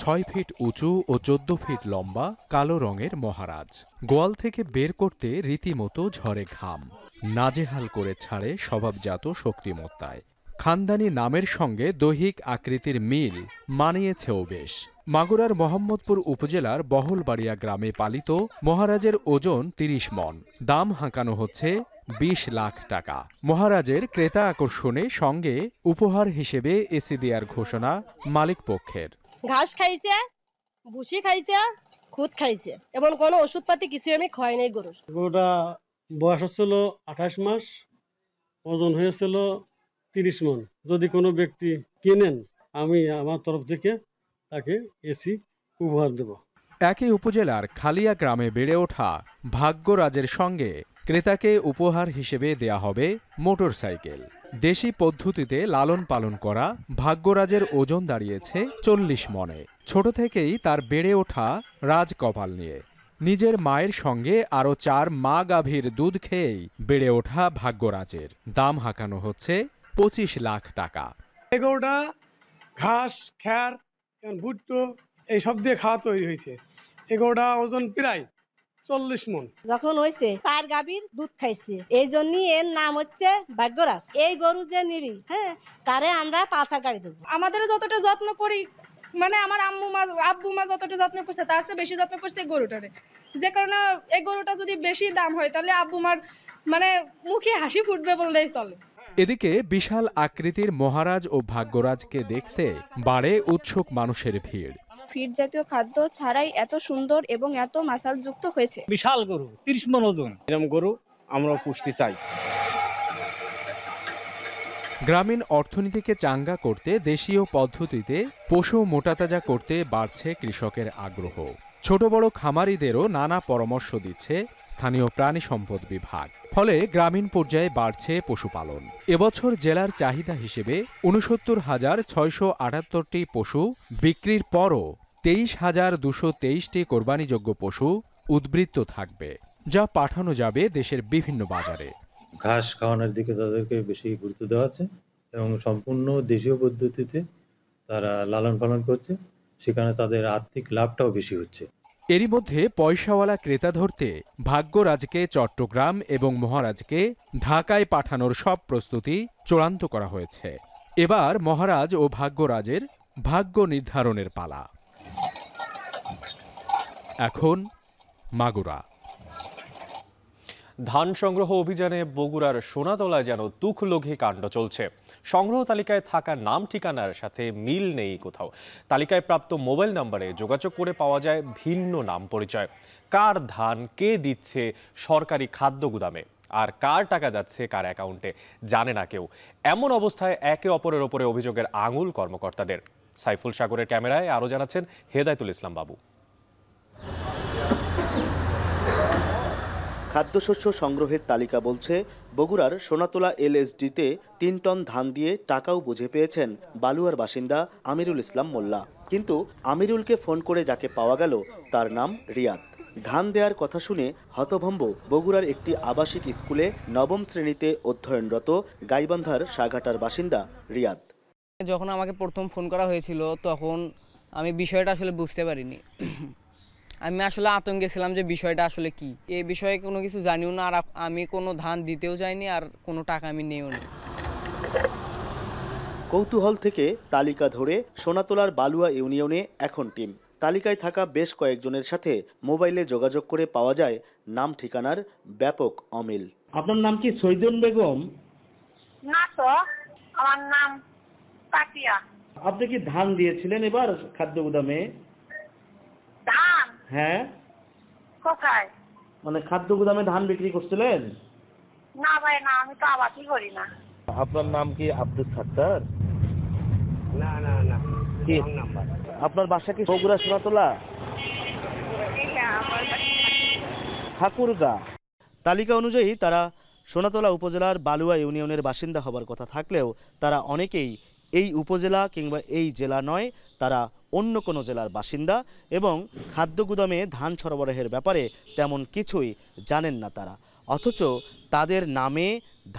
ছয় ফিট উঁচু ও চোদ্দ ফিট লম্বা কালো রঙের মহারাজ গোয়াল থেকে বের করতে রীতিমতো ঝরে ঘাম নাজেহাল করে ছাড়ে স্বভাবজাত শক্তিমত্তায় খানদানি নামের সঙ্গে দৈহিক আকৃতির মিল মানিয়েছেও বেশ মাগুরার মোহাম্মদপুর উপজেলার বহলবাড়িয়া গ্রামে পালিত মহারাজের ওজন তিরিশ মন দাম হাঁকানো হচ্ছে ২০ লাখ টাকা মহারাজের ক্রেতা আকর্ষণে সঙ্গে উপহার হিসেবে এসি দেওয়ার ঘোষণা মালিক পক্ষের ঘাস খাইছে ভুসি খাইছে খুদ খাইছে এমন কোনো ওষুধপাতি কিছু আমি খাই নাই গরুর গরুটা বয়স হচ্ছিল আঠাশ মাস ওজন হয়েছিল তিরিশ মন যদি কোনো ব্যক্তি কেনেন আমি আমার তরফ থেকে তাকে এসি উপহার দেব একই উপজেলার খালিয়া গ্রামে বেড়ে ওঠা ভাগ্যরাজের সঙ্গে ক্রেতাকে উপহার হিসেবে দেয়া হবে মোটরসাইকেল দেশি পদ্ধতিতে লালন পালন করা ভাগ্যরাজের ওজন দাঁড়িয়েছে চল্লিশ মনে ছোট থেকেই তার বেড়ে ওঠা রাজ কপাল নিয়ে নিজের মায়ের সঙ্গে আরও চার মা গাভীর দুধ খেয়েই বেড়ে ওঠা ভাগ্যরাজের দাম হাঁকানো হচ্ছে পঁচিশ লাখ টাকা এগোটা ঘাস খ্যার ভুট্টো এইসব দিয়ে খাওয়া তৈরি হয়েছে এগোটা ওজন প্রায় চল্লিশ মন যখন হয়েছে চার গাভীর দুধ খাইছে এই জন্য এর নাম হচ্ছে ভাগ্যরাজ এই গরু যে নিবি হ্যাঁ তারে আমরা পাথার গাড়ি দেবো আমাদেরও যতটা যত্ন করি মানে আমার আম্মু মা আব্বু মা যতটা যত্ন করছে তার চেয়ে বেশি যত্ন করছে গরুটারে যে কারণে এই গরুটা যদি বেশি দাম হয় তাহলে আব্বু মার মানে মুখে হাসি ফুটবে বললেই চলে এদিকে বিশাল আকৃতির মহারাজ ও ভাগ্যরাজকে দেখতে বাড়ে উৎসুক মানুষের ভিড় ফিড জাতীয় খাদ্য ছাড়াই এত সুন্দর এবং এত মাসালযুক্ত হয়েছে বিশাল গরু তিরিশ মন ওজন এরকম গরু আমরা পুষতে চাই গ্রামীণ অর্থনীতিকে চাঙ্গা করতে দেশীয় পদ্ধতিতে পশু মোটাতাজা করতে বাড়ছে কৃষকের আগ্রহ ছোট বড় খামারিদেরও নানা পরামর্শ দিচ্ছে স্থানীয় প্রাণী সম্পদ বিভাগ ফলে গ্রামীণ পর্যায়ে বাড়ছে পশুপালন এবছর জেলার চাহিদা হিসেবে উনসত্তর হাজার ছয়শো আটাত্তরটি পশু বিক্রির পরও তেইশ হাজার দুশো তেইশটি কোরবানিযোগ্য পশু উদ্বৃত্ত থাকবে যা পাঠানো যাবে দেশের বিভিন্ন বাজারে ঘাস খাওয়ানোর দিকে তাদেরকে বেশি গুরুত্ব দেওয়া আছে এবং সম্পূর্ণ দেশীয় পদ্ধতিতে তারা লালন পালন করছে সেখানে তাদের আর্থিক লাভটাও বেশি হচ্ছে এরই মধ্যে পয়সাওয়ালা ক্রেতা ধরতে ভাগ্যরাজকে চট্টগ্রাম এবং মহারাজকে ঢাকায় পাঠানোর সব প্রস্তুতি চূড়ান্ত করা হয়েছে এবার মহারাজ ও ভাগ্যরাজের ভাগ্য নির্ধারণের পালা এখন মাগুরা ধান সংগ্রহ অভিযানে বগুড়ার সোনাতলায় যেন তুখলঘে কাণ্ড চলছে সংগ্রহ তালিকায় থাকা নাম ঠিকানার সাথে মিল নেই কোথাও তালিকায় প্রাপ্ত মোবাইল নম্বরে যোগাযোগ করে পাওয়া যায় ভিন্ন নাম পরিচয় কার ধান কে দিচ্ছে সরকারি খাদ্য গুদামে আর কার টাকা যাচ্ছে কার অ্যাকাউন্টে জানে না কেউ এমন অবস্থায় একে অপরের ওপরে অভিযোগের আঙুল কর্মকর্তাদের সাইফুল সাগরের ক্যামেরায় আরও জানাচ্ছেন হেদায়তুল ইসলাম বাবু খাদ্যশস্য সংগ্রহের তালিকা বলছে বগুড়ার সোনাতলা এলএসডিতে তিন টন ধান দিয়ে টাকাও বুঝে পেয়েছেন বালুয়ার বাসিন্দা আমিরুল ইসলাম মোল্লা কিন্তু আমিরুলকে ফোন করে যাকে পাওয়া গেল তার নাম রিয়াদ ধান দেওয়ার কথা শুনে হতভম্ব বগুড়ার একটি আবাসিক স্কুলে নবম শ্রেণীতে অধ্যয়নরত গাইবান্ধার সাঘাটার বাসিন্দা রিয়াদ যখন আমাকে প্রথম ফোন করা হয়েছিল তখন আমি বিষয়টা আসলে বুঝতে পারিনি আমি আসলে আতঙ্কে ছিলাম যে বিষয়টা আসলে কি এ বিষয়ে কোনো কিছু জানিও না আর আমি কোনো ধান দিতেও যাইনি আর কোনো টাকা আমি নিও না কৌতূহল থেকে তালিকা ধরে সোনাতলার বালুয়া ইউনিয়নে এখন টিম তালিকায় থাকা বেশ কয়েকজনের সাথে মোবাইলে যোগাযোগ করে পাওয়া যায় নাম ঠিকানার ব্যাপক অমিল আপনার নাম কি সৈদুন বেগম না তো আমার নাম কাতিয়া আপনি কি ধান দিয়েছিলেন এবার খাদ্য গুদামে ধান হ্যাঁ কোথায় মানে খাদ্য গুদামে ধান বিক্রি করছিলেন না ভাই না আমি তো আবাসই করি না আপনার নাম কি আব্দুল সাত্তার না না না কি আপনার বাসা কি বগুড়া সোনাতলা ঠাকুরগা তালিকা অনুযায়ী তারা সোনাতলা উপজেলার বালুয়া ইউনিয়নের বাসিন্দা হবার কথা থাকলেও তারা অনেকেই এই উপজেলা কিংবা এই জেলা নয় তারা অন্য কোনো জেলার বাসিন্দা এবং খাদ্য গুদামে ধান সরবরাহের ব্যাপারে তেমন কিছুই জানেন না তারা অথচ তাদের নামে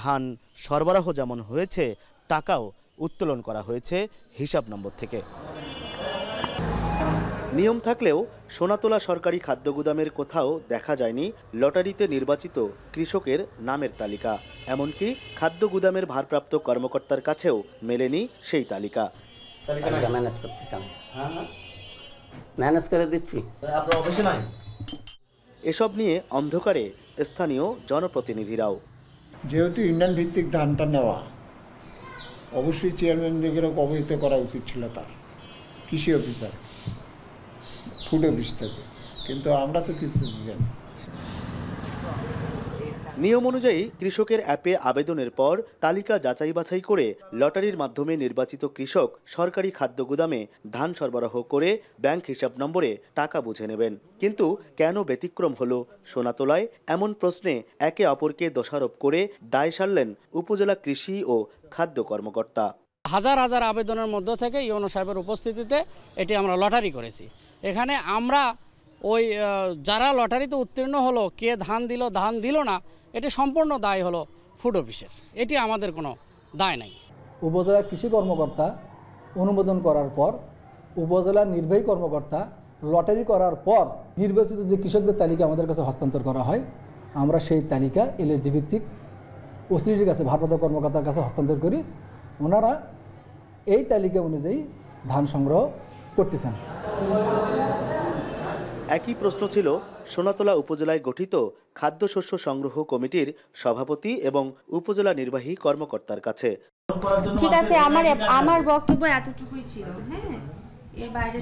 ধান সরবরাহ যেমন হয়েছে টাকাও উত্তোলন করা হয়েছে হিসাব নম্বর থেকে নিয়ম থাকলেও সোনাতলা সরকারি খাদ্য গুদামের কোথাও দেখা যায়নি লটারিতে নির্বাচিত কৃষকের নামের তালিকা এমনকি খাদ্য গুদামের ভারপ্রাপ্ত কর্মকর্তার কাছেও মেলেনি সেই তালিকা তালিকা ম্যানেজ ম্যানেজ করে দিচ্ছি অফিসে নাই এসব নিয়ে অন্ধকারে স্থানীয় জনপ্রতিনিধিরাও যেহেতু ইন্ডিয়ান ভিত্তিক ধানটা নেওয়া অবশ্যই দেখে অবহিত করা উচিত ছিল তার কৃষি অফিসার ফুড অফিস থেকে কিন্তু আমরা তো কিছু জানি নিয়ম অনুযায়ী কৃষকের অ্যাপে আবেদনের পর তালিকা যাচাই বাছাই করে লটারির মাধ্যমে নির্বাচিত কৃষক সরকারি খাদ্য গুদামে ধান সরবরাহ করে ব্যাংক হিসাব নম্বরে টাকা বুঝে নেবেন কিন্তু কেন ব্যতিক্রম হল সোনাতলায় এমন প্রশ্নে একে অপরকে দোষারোপ করে দায় সারলেন উপজেলা কৃষি ও খাদ্য কর্মকর্তা হাজার হাজার আবেদনের মধ্য থেকে ইয়নো সাহেবের উপস্থিতিতে এটি আমরা লটারি করেছি এখানে আমরা ওই যারা লটারিতে উত্তীর্ণ হলো কে ধান দিল ধান দিল না এটি সম্পূর্ণ দায় হলো ফুড অফিসের এটি আমাদের কোনো দায় নাই উপজেলা কৃষি কর্মকর্তা অনুমোদন করার পর উপজেলার নির্বাহী কর্মকর্তা লটারি করার পর নির্বাচিত যে কৃষকদের তালিকা আমাদের কাছে হস্তান্তর করা হয় আমরা সেই তালিকা এলএসডি ভিত্তিক ওসিডির কাছে ভারপ্রাপ্ত কর্মকর্তার কাছে হস্তান্তর করি ওনারা এই তালিকা অনুযায়ী ধান সংগ্রহ করতেছেন একই প্রশ্ন ছিল সোনাতলা উপজেলায় গঠিত খাদ্যশস্য সংগ্রহ কমিটির সভাপতি এবং উপজেলা নির্বাহী কর্মকর্তার কাছে ঠিক আছে আমার আমার বক্তব্য এতটুকুই ছিল হ্যাঁ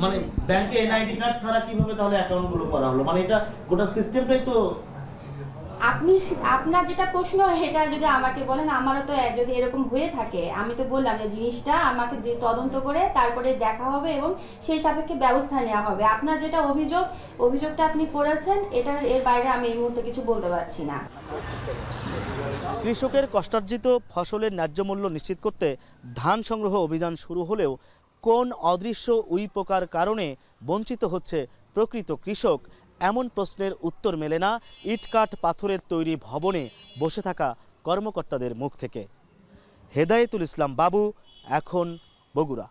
মানে ব্যাংকে এনআইডি কার্ড ছাড়া কিভাবে তাহলে অ্যাকাউন্টগুলো করা হলো মানে এটা গোটা সিস্টেমটাই তো আপনি আপনার যেটা প্রশ্ন সেটা যদি আমাকে বলেন আমারও তো যদি এরকম হয়ে থাকে আমি তো বললাম যে জিনিসটা আমাকে তদন্ত করে তারপরে দেখা হবে এবং সেই সাপেক্ষে ব্যবস্থা নেওয়া হবে আপনার যেটা অভিযোগ অভিযোগটা আপনি করেছেন এটার এর বাইরে আমি এই মুহূর্তে কিছু বলতে পারছি না কৃষকের কষ্টার্জিত ফসলের ন্যায্য মূল্য নিশ্চিত করতে ধান সংগ্রহ অভিযান শুরু হলেও কোন অদৃশ্য উইপোকার কারণে বঞ্চিত হচ্ছে প্রকৃত কৃষক এমন প্রশ্নের উত্তর মেলে না ইটকাট পাথরের তৈরি ভবনে বসে থাকা কর্মকর্তাদের মুখ থেকে হেদায়েতুল ইসলাম বাবু এখন বগুড়া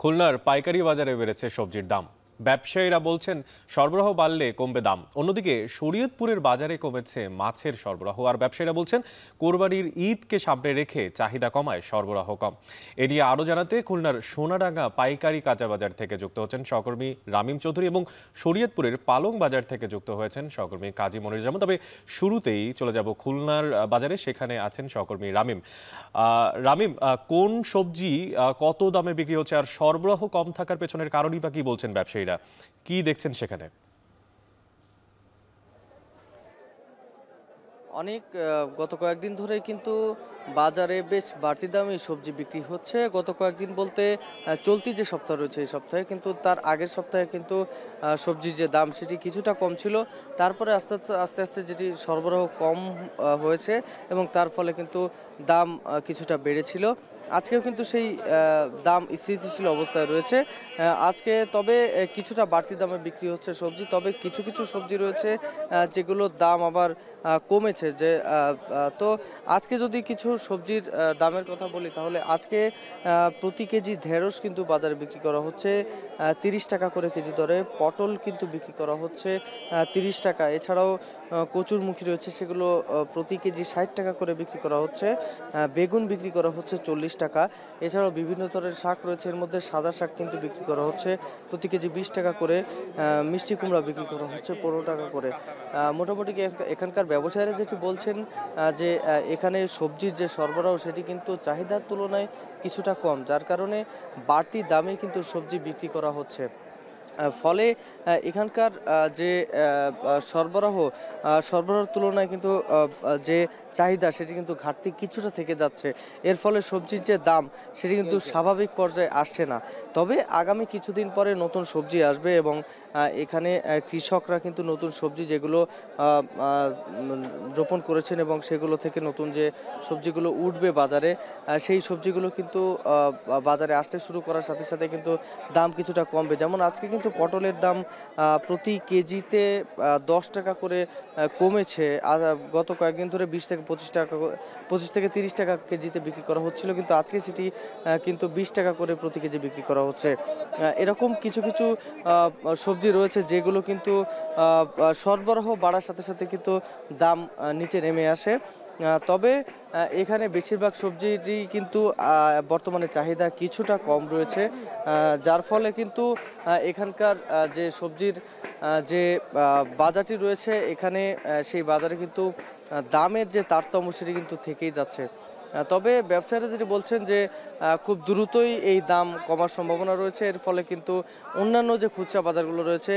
খুলনার পাইকারি বাজারে বেড়েছে সবজির দাম ব্যবসায়ীরা বলছেন সরবরাহ বাড়লে কমবে দাম অন্যদিকে শরীয়তপুরের বাজারে কমেছে মাছের সরবরাহ আর ব্যবসায়ীরা বলছেন কোরবানির ঈদকে সামনে রেখে চাহিদা কমায় সরবরাহ কম এ নিয়ে আরও জানাতে খুলনার সোনাডাঙ্গা পাইকারি কাঁচা বাজার থেকে যুক্ত হচ্ছেন সহকর্মী রামিম চৌধুরী এবং শরীয়তপুরের পালং বাজার থেকে যুক্ত হয়েছেন সহকর্মী কাজী মনির জামান তবে শুরুতেই চলে যাব খুলনার বাজারে সেখানে আছেন সহকর্মী রামিম রামিম কোন সবজি কত দামে বিক্রি হচ্ছে আর সরবরাহ কম থাকার পেছনের কারণই বা কি বলছেন ব্যবসায়ী ব্যবসায়ীরা কি দেখছেন সেখানে অনেক গত কয়েকদিন ধরে কিন্তু বাজারে বেশ বাড়তি দামে সবজি বিক্রি হচ্ছে গত কয়েকদিন বলতে চলতি যে সপ্তাহ রয়েছে এই সপ্তাহে কিন্তু তার আগের সপ্তাহে কিন্তু সবজির যে দাম সেটি কিছুটা কম ছিল তারপরে আস্তে আস্তে আস্তে আস্তে যেটি সরবরাহ কম হয়েছে এবং তার ফলে কিন্তু দাম কিছুটা বেড়েছিল আজকেও কিন্তু সেই দাম স্থিতিশীল অবস্থায় রয়েছে আজকে তবে কিছুটা বাড়তি দামে বিক্রি হচ্ছে সবজি তবে কিছু কিছু সবজি রয়েছে যেগুলোর দাম আবার কমেছে যে তো আজকে যদি কিছু সবজির দামের কথা বলি তাহলে আজকে প্রতি কেজি ঢেঁড়স কিন্তু বাজারে বিক্রি করা হচ্ছে তিরিশ টাকা করে কেজি দরে পটল কিন্তু বিক্রি করা হচ্ছে তিরিশ টাকা এছাড়াও কচুরমুখী রয়েছে সেগুলো প্রতি কেজি ষাট টাকা করে বিক্রি করা হচ্ছে বেগুন বিক্রি করা হচ্ছে চল্লিশ টাকা এছাড়াও বিভিন্ন ধরনের শাক রয়েছে এর মধ্যে সাদা শাক কিন্তু বিক্রি করা হচ্ছে প্রতি কেজি বিশ টাকা করে মিষ্টি কুমড়া বিক্রি করা হচ্ছে পনেরো টাকা করে মোটামুটি এখানকার ব্যবসায়ীরা যেটি বলছেন যে এখানে সবজির যে সরবরাহ সেটি কিন্তু চাহিদার তুলনায় কিছুটা কম যার কারণে বাড়তি দামে কিন্তু সবজি বিক্রি করা হচ্ছে ফলে এখানকার যে সরবরাহ সরবরাহ তুলনায় কিন্তু যে চাহিদা সেটি কিন্তু ঘাটতি কিছুটা থেকে যাচ্ছে এর ফলে সবজির যে দাম সেটি কিন্তু স্বাভাবিক পর্যায়ে আসছে না তবে আগামী কিছুদিন পরে নতুন সবজি আসবে এবং এখানে কৃষকরা কিন্তু নতুন সবজি যেগুলো রোপণ করেছেন এবং সেগুলো থেকে নতুন যে সবজিগুলো উঠবে বাজারে সেই সবজিগুলো কিন্তু বাজারে আসতে শুরু করার সাথে সাথে কিন্তু দাম কিছুটা কমবে যেমন আজকে কিন্তু পটলের দাম প্রতি কেজিতে দশ টাকা করে কমেছে আর গত কয়েকদিন ধরে বিশ থেকে পঁচিশ টাকা পঁচিশ থেকে তিরিশ টাকা কেজিতে বিক্রি করা হচ্ছিল কিন্তু আজকে সেটি কিন্তু বিশ টাকা করে প্রতি কেজি বিক্রি করা হচ্ছে এরকম কিছু কিছু সবজি সবজি রয়েছে যেগুলো কিন্তু সরবরাহ বাড়ার সাথে সাথে কিন্তু দাম নিচে নেমে আসে তবে এখানে বেশিরভাগ সবজিটি কিন্তু বর্তমানে চাহিদা কিছুটা কম রয়েছে যার ফলে কিন্তু এখানকার যে সবজির যে বাজারটি রয়েছে এখানে সেই বাজারে কিন্তু দামের যে তারতম্য সেটি কিন্তু থেকেই যাচ্ছে তবে ব্যবসায়ীরা যেটি বলছেন যে খুব দ্রুতই এই দাম কমার সম্ভাবনা রয়েছে এর ফলে কিন্তু অন্যান্য যে খুচরা বাজারগুলো রয়েছে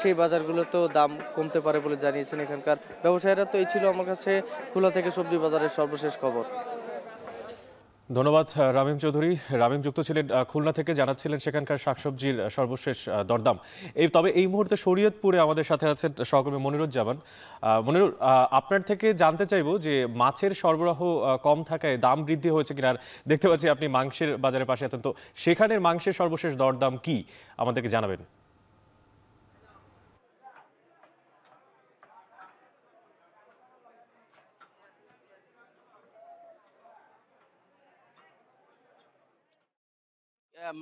সেই বাজারগুলোতেও দাম কমতে পারে বলে জানিয়েছেন এখানকার ব্যবসায়ীরা তো এই ছিল আমার কাছে খোলা থেকে সবজি বাজারের সর্বশেষ খবর ধন্যবাদ রামিম চৌধুরী রামিম যুক্ত ছিলেন খুলনা থেকে জানাচ্ছিলেন সেখানকার শাকসবজির সর্বশেষ দরদাম এই তবে এই মুহূর্তে শরীয়তপুরে আমাদের সাথে আছেন সহকর্মী মনিরুজ্জামান মনিরুল আপনার থেকে জানতে চাইব যে মাছের সরবরাহ কম থাকায় দাম বৃদ্ধি হয়েছে কিনা আর দেখতে পাচ্ছি আপনি মাংসের বাজারের পাশে আছেন তো সেখানের মাংসের সর্বশেষ দরদাম কি আমাদেরকে জানাবেন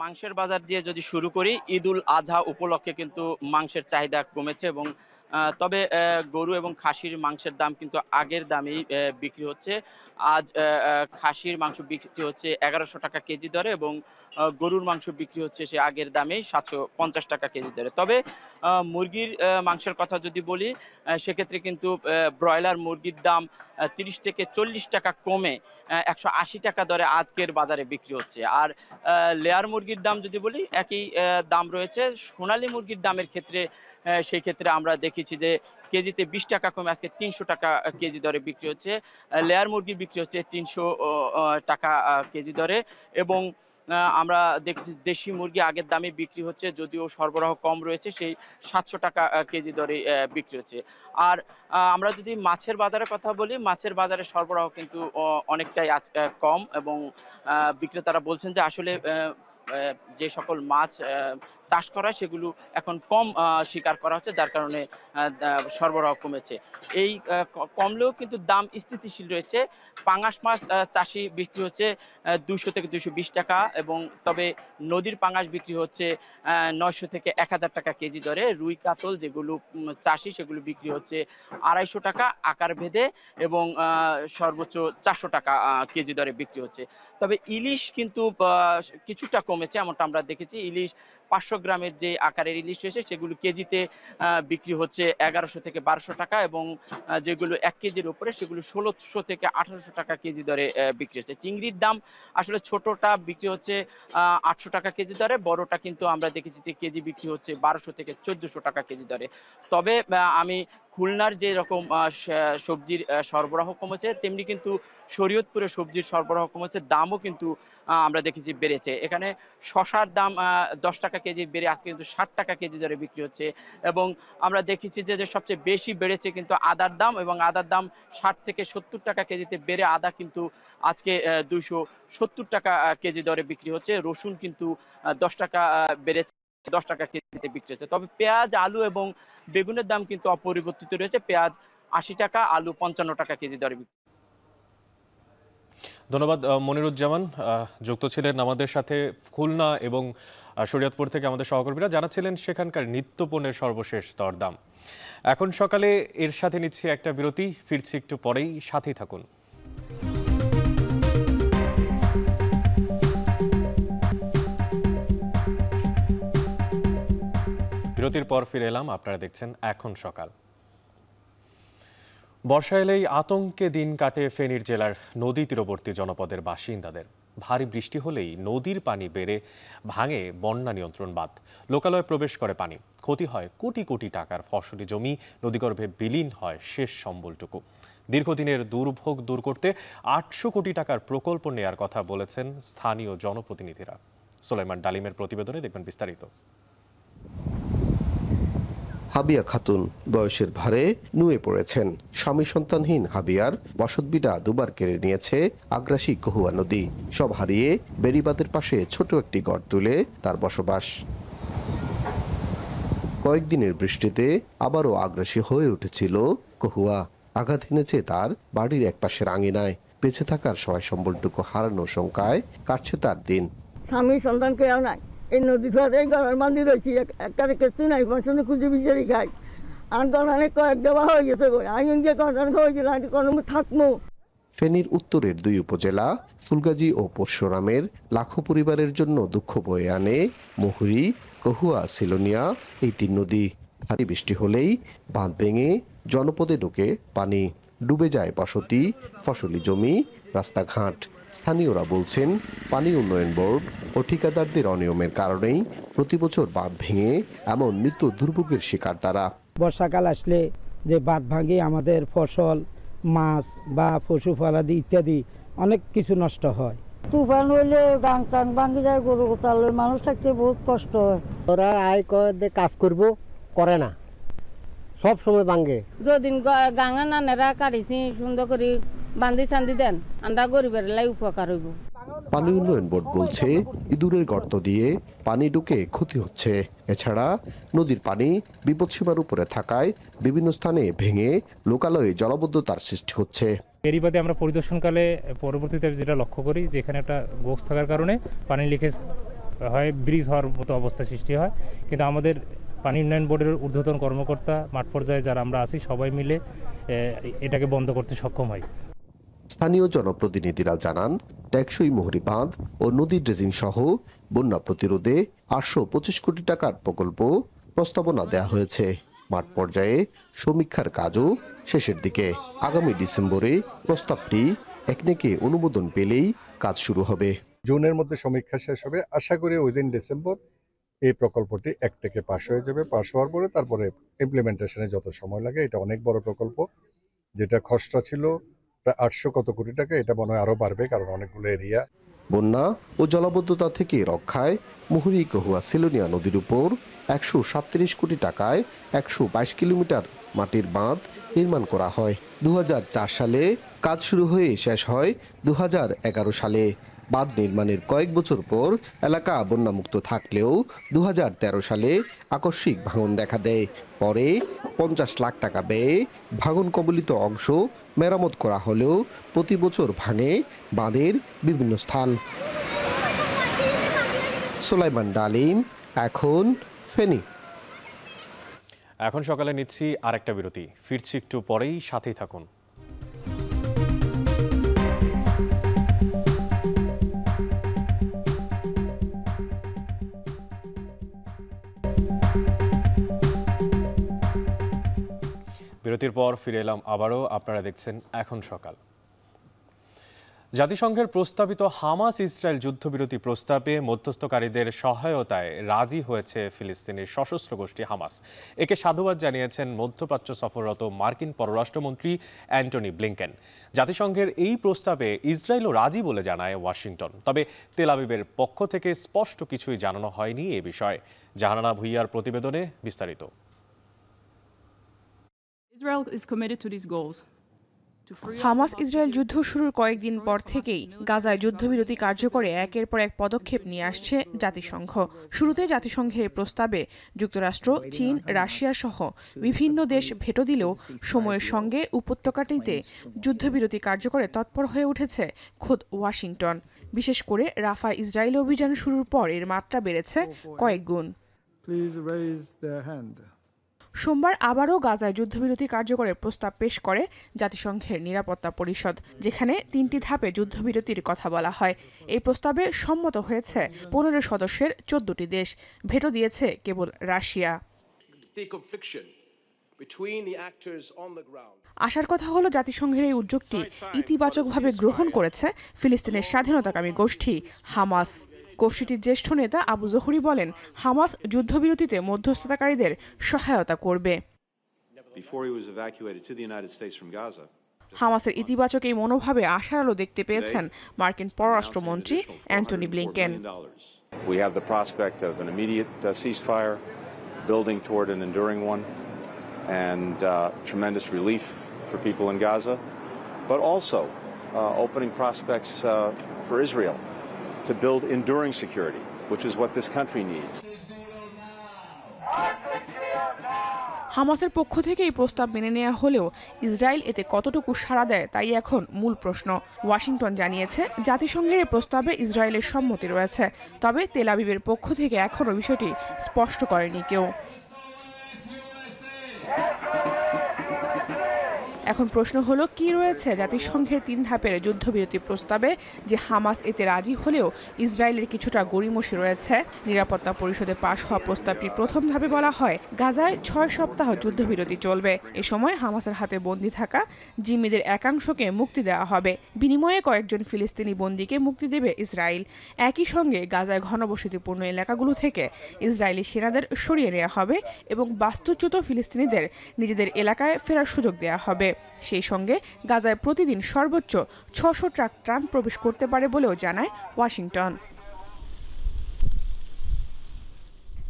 মাংসের বাজার দিয়ে যদি শুরু করি ঈদুল আজহা উপলক্ষে কিন্তু মাংসের চাহিদা কমেছে এবং তবে গরু এবং খাসির মাংসের দাম কিন্তু আগের দামেই বিক্রি হচ্ছে আজ খাসির মাংস বিক্রি হচ্ছে এগারোশো টাকা কেজি দরে এবং গরুর মাংস বিক্রি হচ্ছে সে আগের দামেই সাতশো পঞ্চাশ টাকা কেজি দরে তবে মুরগির মাংসের কথা যদি বলি সেক্ষেত্রে কিন্তু ব্রয়লার মুরগির দাম তিরিশ থেকে চল্লিশ টাকা কমে একশো আশি টাকা দরে আজকের বাজারে বিক্রি হচ্ছে আর লেয়ার মুরগির দাম যদি বলি একই দাম রয়েছে সোনালি মুরগির দামের ক্ষেত্রে সেই ক্ষেত্রে আমরা দেখেছি যে কেজিতে বিশ টাকা কমে আজকে তিনশো টাকা কেজি দরে বিক্রি হচ্ছে লেয়ার মুরগি বিক্রি হচ্ছে তিনশো টাকা কেজি দরে এবং আমরা দেখছি দেশি মুরগি আগের দামে বিক্রি হচ্ছে যদিও সরবরাহ কম রয়েছে সেই সাতশো টাকা কেজি দরে বিক্রি হচ্ছে আর আমরা যদি মাছের বাজারের কথা বলি মাছের বাজারে সরবরাহ কিন্তু অনেকটাই আজ কম এবং বিক্রেতারা বলছেন যে আসলে যে সকল মাছ চাষ করায় সেগুলো এখন কম শিকার করা হচ্ছে যার কারণে সরবরাহ কমেছে এই কমলেও কিন্তু দাম স্থিতিশীল রয়েছে পাঙাশ মাছ চাষি বিক্রি হচ্ছে দুশো থেকে দুশো টাকা এবং তবে নদীর পাঙাশ বিক্রি হচ্ছে নয়শো থেকে এক হাজার টাকা কেজি দরে রুই কাতল যেগুলো চাষি সেগুলো বিক্রি হচ্ছে আড়াইশো টাকা আকার ভেদে এবং সর্বোচ্চ চারশো টাকা কেজি দরে বিক্রি হচ্ছে তবে ইলিশ কিন্তু কিছুটা কমেছে এমনটা আমরা দেখেছি ইলিশ পাঁচশো গ্রামের যে আকারের ইলিশ রয়েছে সেগুলো কেজিতে বিক্রি হচ্ছে এগারোশো থেকে বারোশো টাকা এবং যেগুলো এক কেজির উপরে সেগুলো ষোলোশো থেকে আঠারোশো টাকা কেজি দরে বিক্রি হচ্ছে চিংড়ির দাম আসলে ছোটটা বিক্রি হচ্ছে আটশো টাকা কেজি দরে বড়টা কিন্তু আমরা দেখেছি যে কেজি বিক্রি হচ্ছে বারোশো থেকে চোদ্দোশো টাকা কেজি দরে তবে আমি খুলনার যে রকম সবজির সরবরাহ কমেছে তেমনি কিন্তু শরীয়তপুরে সবজির সরবরাহ কমেছে দামও কিন্তু আমরা দেখেছি বেড়েছে এখানে শশার দাম দশ টাকা কেজি বেড়ে আজকে কিন্তু ষাট টাকা কেজি দরে বিক্রি হচ্ছে এবং আমরা দেখেছি যে যে সবচেয়ে বেশি বেড়েছে কিন্তু আদার দাম এবং আদার দাম ষাট থেকে সত্তর টাকা কেজিতে বেড়ে আদা কিন্তু আজকে দুইশো সত্তর টাকা কেজি দরে বিক্রি হচ্ছে রসুন কিন্তু দশ টাকা বেড়েছে দশ টাকা কেজিতে বিক্রি হচ্ছে তবে পেঁয়াজ আলু এবং বেগুনের দাম কিন্তু অপরিবর্তিত রয়েছে পেঁয়াজ আশি টাকা আলু পঞ্চান্ন টাকা কেজি দরে বিক্রি ধন্যবাদ মনিরুজ্জামান যুক্ত ছিলেন আমাদের সাথে খুলনা এবং শরীয়তপুর থেকে আমাদের সহকর্মীরা জানাচ্ছিলেন সেখানকার নিত্য পণ্যের সর্বশেষ দরদাম এখন সকালে এর সাথে নিচ্ছি একটা বিরতি ফিরছি একটু পরেই সাথেই থাকুন বিরতির পর ফিরে এলাম আপনারা দেখছেন এখন সকাল বর্ষা এলেই আতঙ্কে দিন কাটে ফেনীর জেলার নদী তীরবর্তী জনপদের বাসিন্দাদের ভারী বৃষ্টি হলেই নদীর পানি বেড়ে ভাঙে বন্যা নিয়ন্ত্রণ বাঁধ লোকালয়ে প্রবেশ করে পানি ক্ষতি হয় কোটি কোটি টাকার ফসলি জমি নদীগর্ভে বিলীন হয় শেষ সম্বলটুকু দীর্ঘদিনের দুর্ভোগ দূর করতে আটশো কোটি টাকার প্রকল্প নেয়ার কথা বলেছেন স্থানীয় জনপ্রতিনিধিরা সোলাইমান ডালিমের প্রতিবেদনে দেখবেন বিস্তারিত হাবিয়া খাতুন বয়সের ভারে নুয়ে পড়েছেন স্বামী সন্তানহীন হাবিয়ার বসতবিটা দুবার কেড়ে নিয়েছে আগ্রাসী কহুয়া নদী সব হারিয়ে বেরিবাদের পাশে ছোট একটি গড় তুলে তার বসবাস কয়েকদিনের বৃষ্টিতে আবারও আগ্রাসী হয়ে উঠেছিল কহুয়া আঘাত হেনেছে তার বাড়ির একপাশের আঙিনায় বেঁচে থাকার সবাই সম্বলটুকু হারানোর শঙ্কায় কাটছে তার দিন স্বামী সন্তান কেউ নাই এই নদী গলার বান্ধি রয়েছি একটা কেস্তি নাই সঙ্গে খুঁজে বিচারি খাই আর অনেক কয়েক দেওয়া হয়ে গেছে আইন যে গলান হয়েছিল আর কোনো থাকবো ফেনীর উত্তরের দুই উপজেলা ফুলগাজী ও পরশুরামের লাখো পরিবারের জন্য দুঃখ বয়ে আনে মুহুরি কহুয়া সিলোনিয়া এই তিন নদী ভারী বৃষ্টি হলেই বাঁধ ভেঙে জনপদে ঢুকে পানি ডুবে যায় বসতি ফসলি জমি রাস্তাঘাট স্থানীয়রা বলছেন পানি উন্নয়ন বোর্ড ও ঠিকাদারদের অনিয়মের কারণেই প্রতি বছর বাঁধ ভেঙে এমন নিত্য দুর্ভোগের শিকার তারা বর্ষাকাল আসলে যে বাঁধ ভাঙে আমাদের ফসল মাছ বা পশু ফলাদি ইত্যাদি অনেক কিছু নষ্ট হয় তুফান হইলে গাং টাং ভাঙি যায় গরু গোতাল মানুষ থাকতে বহুত কষ্ট হয় ওরা আয় করে কাজ করব করে না সব সময় ভাঙে যদিন গাঙা নানেরা কাটিছি সুন্দর করে বান্ধি চান্দি দেন আন্দা গরিবের লাই উপকার হইব পানি উন্নয়ন বোর্ড বলছে ইঁদুরের গর্ত দিয়ে পানি ঢুকে ক্ষতি হচ্ছে এছাড়া নদীর পানি বিপদসীমার উপরে থাকায় বিভিন্ন স্থানে ভেঙে লোকালয়ে জলবদ্ধতার সৃষ্টি হচ্ছে বেরিবাদে আমরা পরিদর্শনকালে পরবর্তীতে যেটা লক্ষ্য করি যে এখানে একটা গোক্স থাকার কারণে পানি লিকেজ হয় ব্রিজ হওয়ার মতো অবস্থা সৃষ্টি হয় কিন্তু আমাদের পানি উন্নয়ন বোর্ডের ঊর্ধ্বতন কর্মকর্তা মাঠ পর্যায়ে যারা আমরা আছি সবাই মিলে এটাকে বন্ধ করতে সক্ষম হয় স্থানীয় জনপ্রতিনিধিরা জানান টেকসই মোহরি বাঁধ ও নদী ড্রেজিং সহ বন্যা প্রতিরোধে আটশো পঁচিশ কোটি টাকার প্রকল্প প্রস্তাবনা দেয়া হয়েছে মাঠ পর্যায়ে সমীক্ষার কাজও শেষের দিকে আগামী ডিসেম্বরে প্রস্তাবটি একনেকে অনুমোদন পেলেই কাজ শুরু হবে জুনের মধ্যে সমীক্ষা শেষ হবে আশা করি উইদিন ডিসেম্বর এই প্রকল্পটি এক থেকে পাশ হয়ে যাবে পাশ হওয়ার পরে তারপরে ইমপ্লিমেন্টেশনে যত সময় লাগে এটা অনেক বড় প্রকল্প যেটা খসড়া ছিল আটশো কত কোটি টাকা এটা মনে হয় আরও বাড়বে কারণ অনেকগুলো এরিয়া বন্যা ও জলাবদ্ধতা থেকে রক্ষায় মুহুরি কহুয়া সিলোনিয়া নদীর উপর একশো সাতত্রিশ কোটি টাকায় একশো বাইশ কিলোমিটার মাটির বাঁধ নির্মাণ করা হয় দু সালে কাজ শুরু হয়ে শেষ হয় দু সালে বাঁধ নির্মাণের কয়েক বছর পর এলাকা বন্যামুক্ত থাকলেও দু সালে আকস্মিক ভাঙন দেখা দেয় পরে পঞ্চাশ লাখ টাকা ব্যয়ে ভাঙন কবলিত অংশ মেরামত করা হলেও প্রতি বছর ভাঙে বাঁধের বিভিন্ন স্থান সোলাইমান ডালিম এখন ফেনী এখন সকালে নিচ্ছি আরেকটা বিরতি ফিরছি একটু পরেই সাথেই থাকুন বিরতির পর ফিরে এলাম আবারও আপনারা দেখছেন এখন সকাল জাতিসংঘের প্রস্তাবিত হামাস ইসরায়েল যুদ্ধবিরতি প্রস্তাবে মধ্যস্থকারীদের সহায়তায় রাজি হয়েছে ফিলিস্তিনের সশস্ত্র গোষ্ঠী হামাস একে সাধুবাদ জানিয়েছেন মধ্যপ্রাচ্য সফররত মার্কিন পররাষ্ট্রমন্ত্রী অ্যান্টনি ব্লিংকেন জাতিসংঘের এই প্রস্তাবে ইসরায়েলও রাজি বলে জানায় ওয়াশিংটন তবে তেলাবিবের পক্ষ থেকে স্পষ্ট কিছুই জানানো হয়নি এ বিষয়ে জাহানা ভুইয়ার প্রতিবেদনে বিস্তারিত হামাস ইসরায়েল যুদ্ধ শুরুর কয়েকদিন পর থেকেই গাজায় যুদ্ধবিরতি কার্যকরে একের পর এক পদক্ষেপ নিয়ে আসছে জাতিসংঘ শুরুতে জাতিসংঘের প্রস্তাবে যুক্তরাষ্ট্র চীন রাশিয়া সহ বিভিন্ন দেশ ভেটো দিলেও সময়ের সঙ্গে উপত্যকাটিতে যুদ্ধবিরতি কার্যকরে তৎপর হয়ে উঠেছে খোদ ওয়াশিংটন বিশেষ করে রাফা ইসরায়েল অভিযান শুরুর পর এর মাত্রা বেড়েছে কয়েক গুণ সোমবার আবারও গাজায় যুদ্ধবিরতি কার্যকরের প্রস্তাব পেশ করে জাতিসংঘের নিরাপত্তা পরিষদ যেখানে তিনটি ধাপে যুদ্ধবিরতির কথা বলা হয় এই প্রস্তাবে সম্মত হয়েছে পনেরো সদস্যের চোদ্দটি দেশ ভেটো দিয়েছে কেবল রাশিয়া আশার কথা হলো জাতিসংঘের এই উদ্যোগটি ইতিবাচকভাবে গ্রহণ করেছে ফিলিস্তিনের স্বাধীনতাকামী গোষ্ঠী হামাস গোষ্ঠীটির জ্যেষ্ঠ নেতা আবু জহুরি বলেন হামাস যুদ্ধবিরতিতে মধ্যস্থতাকারীদের সহায়তা করবে হামাসের ইতিবাচক এই মনোভাবে আশার আলো দেখতে পেয়েছেন মার্কিন পররাষ্ট্রমন্ত্রী Antony Blinken We have the prospect of an immediate uh, ceasefire, building toward an enduring one, and uh, tremendous relief for people in Gaza, but also uh, opening prospects uh, for Israel to build enduring security, which is what this country needs. হামাসের পক্ষ থেকে এই প্রস্তাব মেনে নেওয়া হলেও Israel এতে কতটুকু সাড়া দেয় তাই এখন মূল প্রশ্ন ওয়াশিংটন জানিয়েছে জাতিসংঘের এই প্রস্তাবে ইসরায়েলের সম্মতি রয়েছে তবে তেল আবিবের পক্ষ থেকে এখনও বিষয়টি স্পষ্ট করেনি কেউ এখন প্রশ্ন হলো কি রয়েছে জাতিসংঘের তিন ধাপের যুদ্ধবিরতি প্রস্তাবে যে হামাস এতে রাজি হলেও ইসরায়েলের কিছুটা গড়িমসি রয়েছে নিরাপত্তা পরিষদে পাশ হওয়া প্রস্তাবটি প্রথম ধাপে বলা হয় গাজায় ছয় সপ্তাহ যুদ্ধবিরতি চলবে এ সময় হামাসের হাতে বন্দি থাকা জিম্মিদের একাংশকে মুক্তি দেওয়া হবে বিনিময়ে কয়েকজন ফিলিস্তিনি বন্দিকে মুক্তি দেবে ইসরায়েল একই সঙ্গে গাজায় ঘনবসতিপূর্ণ এলাকাগুলো থেকে ইসরায়েলি সেনাদের সরিয়ে নেওয়া হবে এবং বাস্তুচ্যুত ফিলিস্তিনিদের নিজেদের এলাকায় ফেরার সুযোগ দেওয়া হবে সেই সঙ্গে গাজায় প্রতিদিন সর্বোচ্চ ছশো ট্রাক ত্রাণ প্রবেশ করতে পারে বলেও জানায় ওয়াশিংটন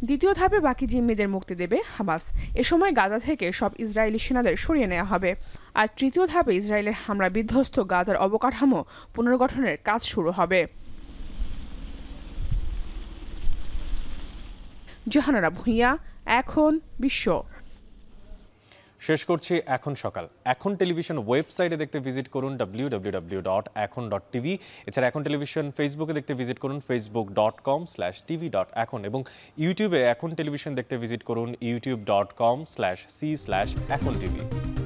দ্বিতীয় ধাপে বাকি জিম্মিদের মুক্তি দেবে হামাস এ সময় গাজা থেকে সব ইসরায়েলি সেনাদের সরিয়ে নেওয়া হবে আর তৃতীয় ধাপে ইসরায়েলের হামলা বিধ্বস্ত গাজার অবকাঠামো পুনর্গঠনের কাজ শুরু হবে জাহানারা ভূঁইয়া এখন বিশ্ব শেষ করছি এখন সকাল এখন টেলিভিশন ওয়েবসাইটে দেখতে ভিজিট করুন W W W dot Ekhon dot TV এছাড়া এখন টেলিভিশন ফেসবুকে দেখতে ভিজিট করুন Facebook dot com slash TV dot Ekhon এবং ইউটিউবে এখন টেলিভিশন দেখতে ভিজিট করুন YouTube dot com slash C slash Ekhon TV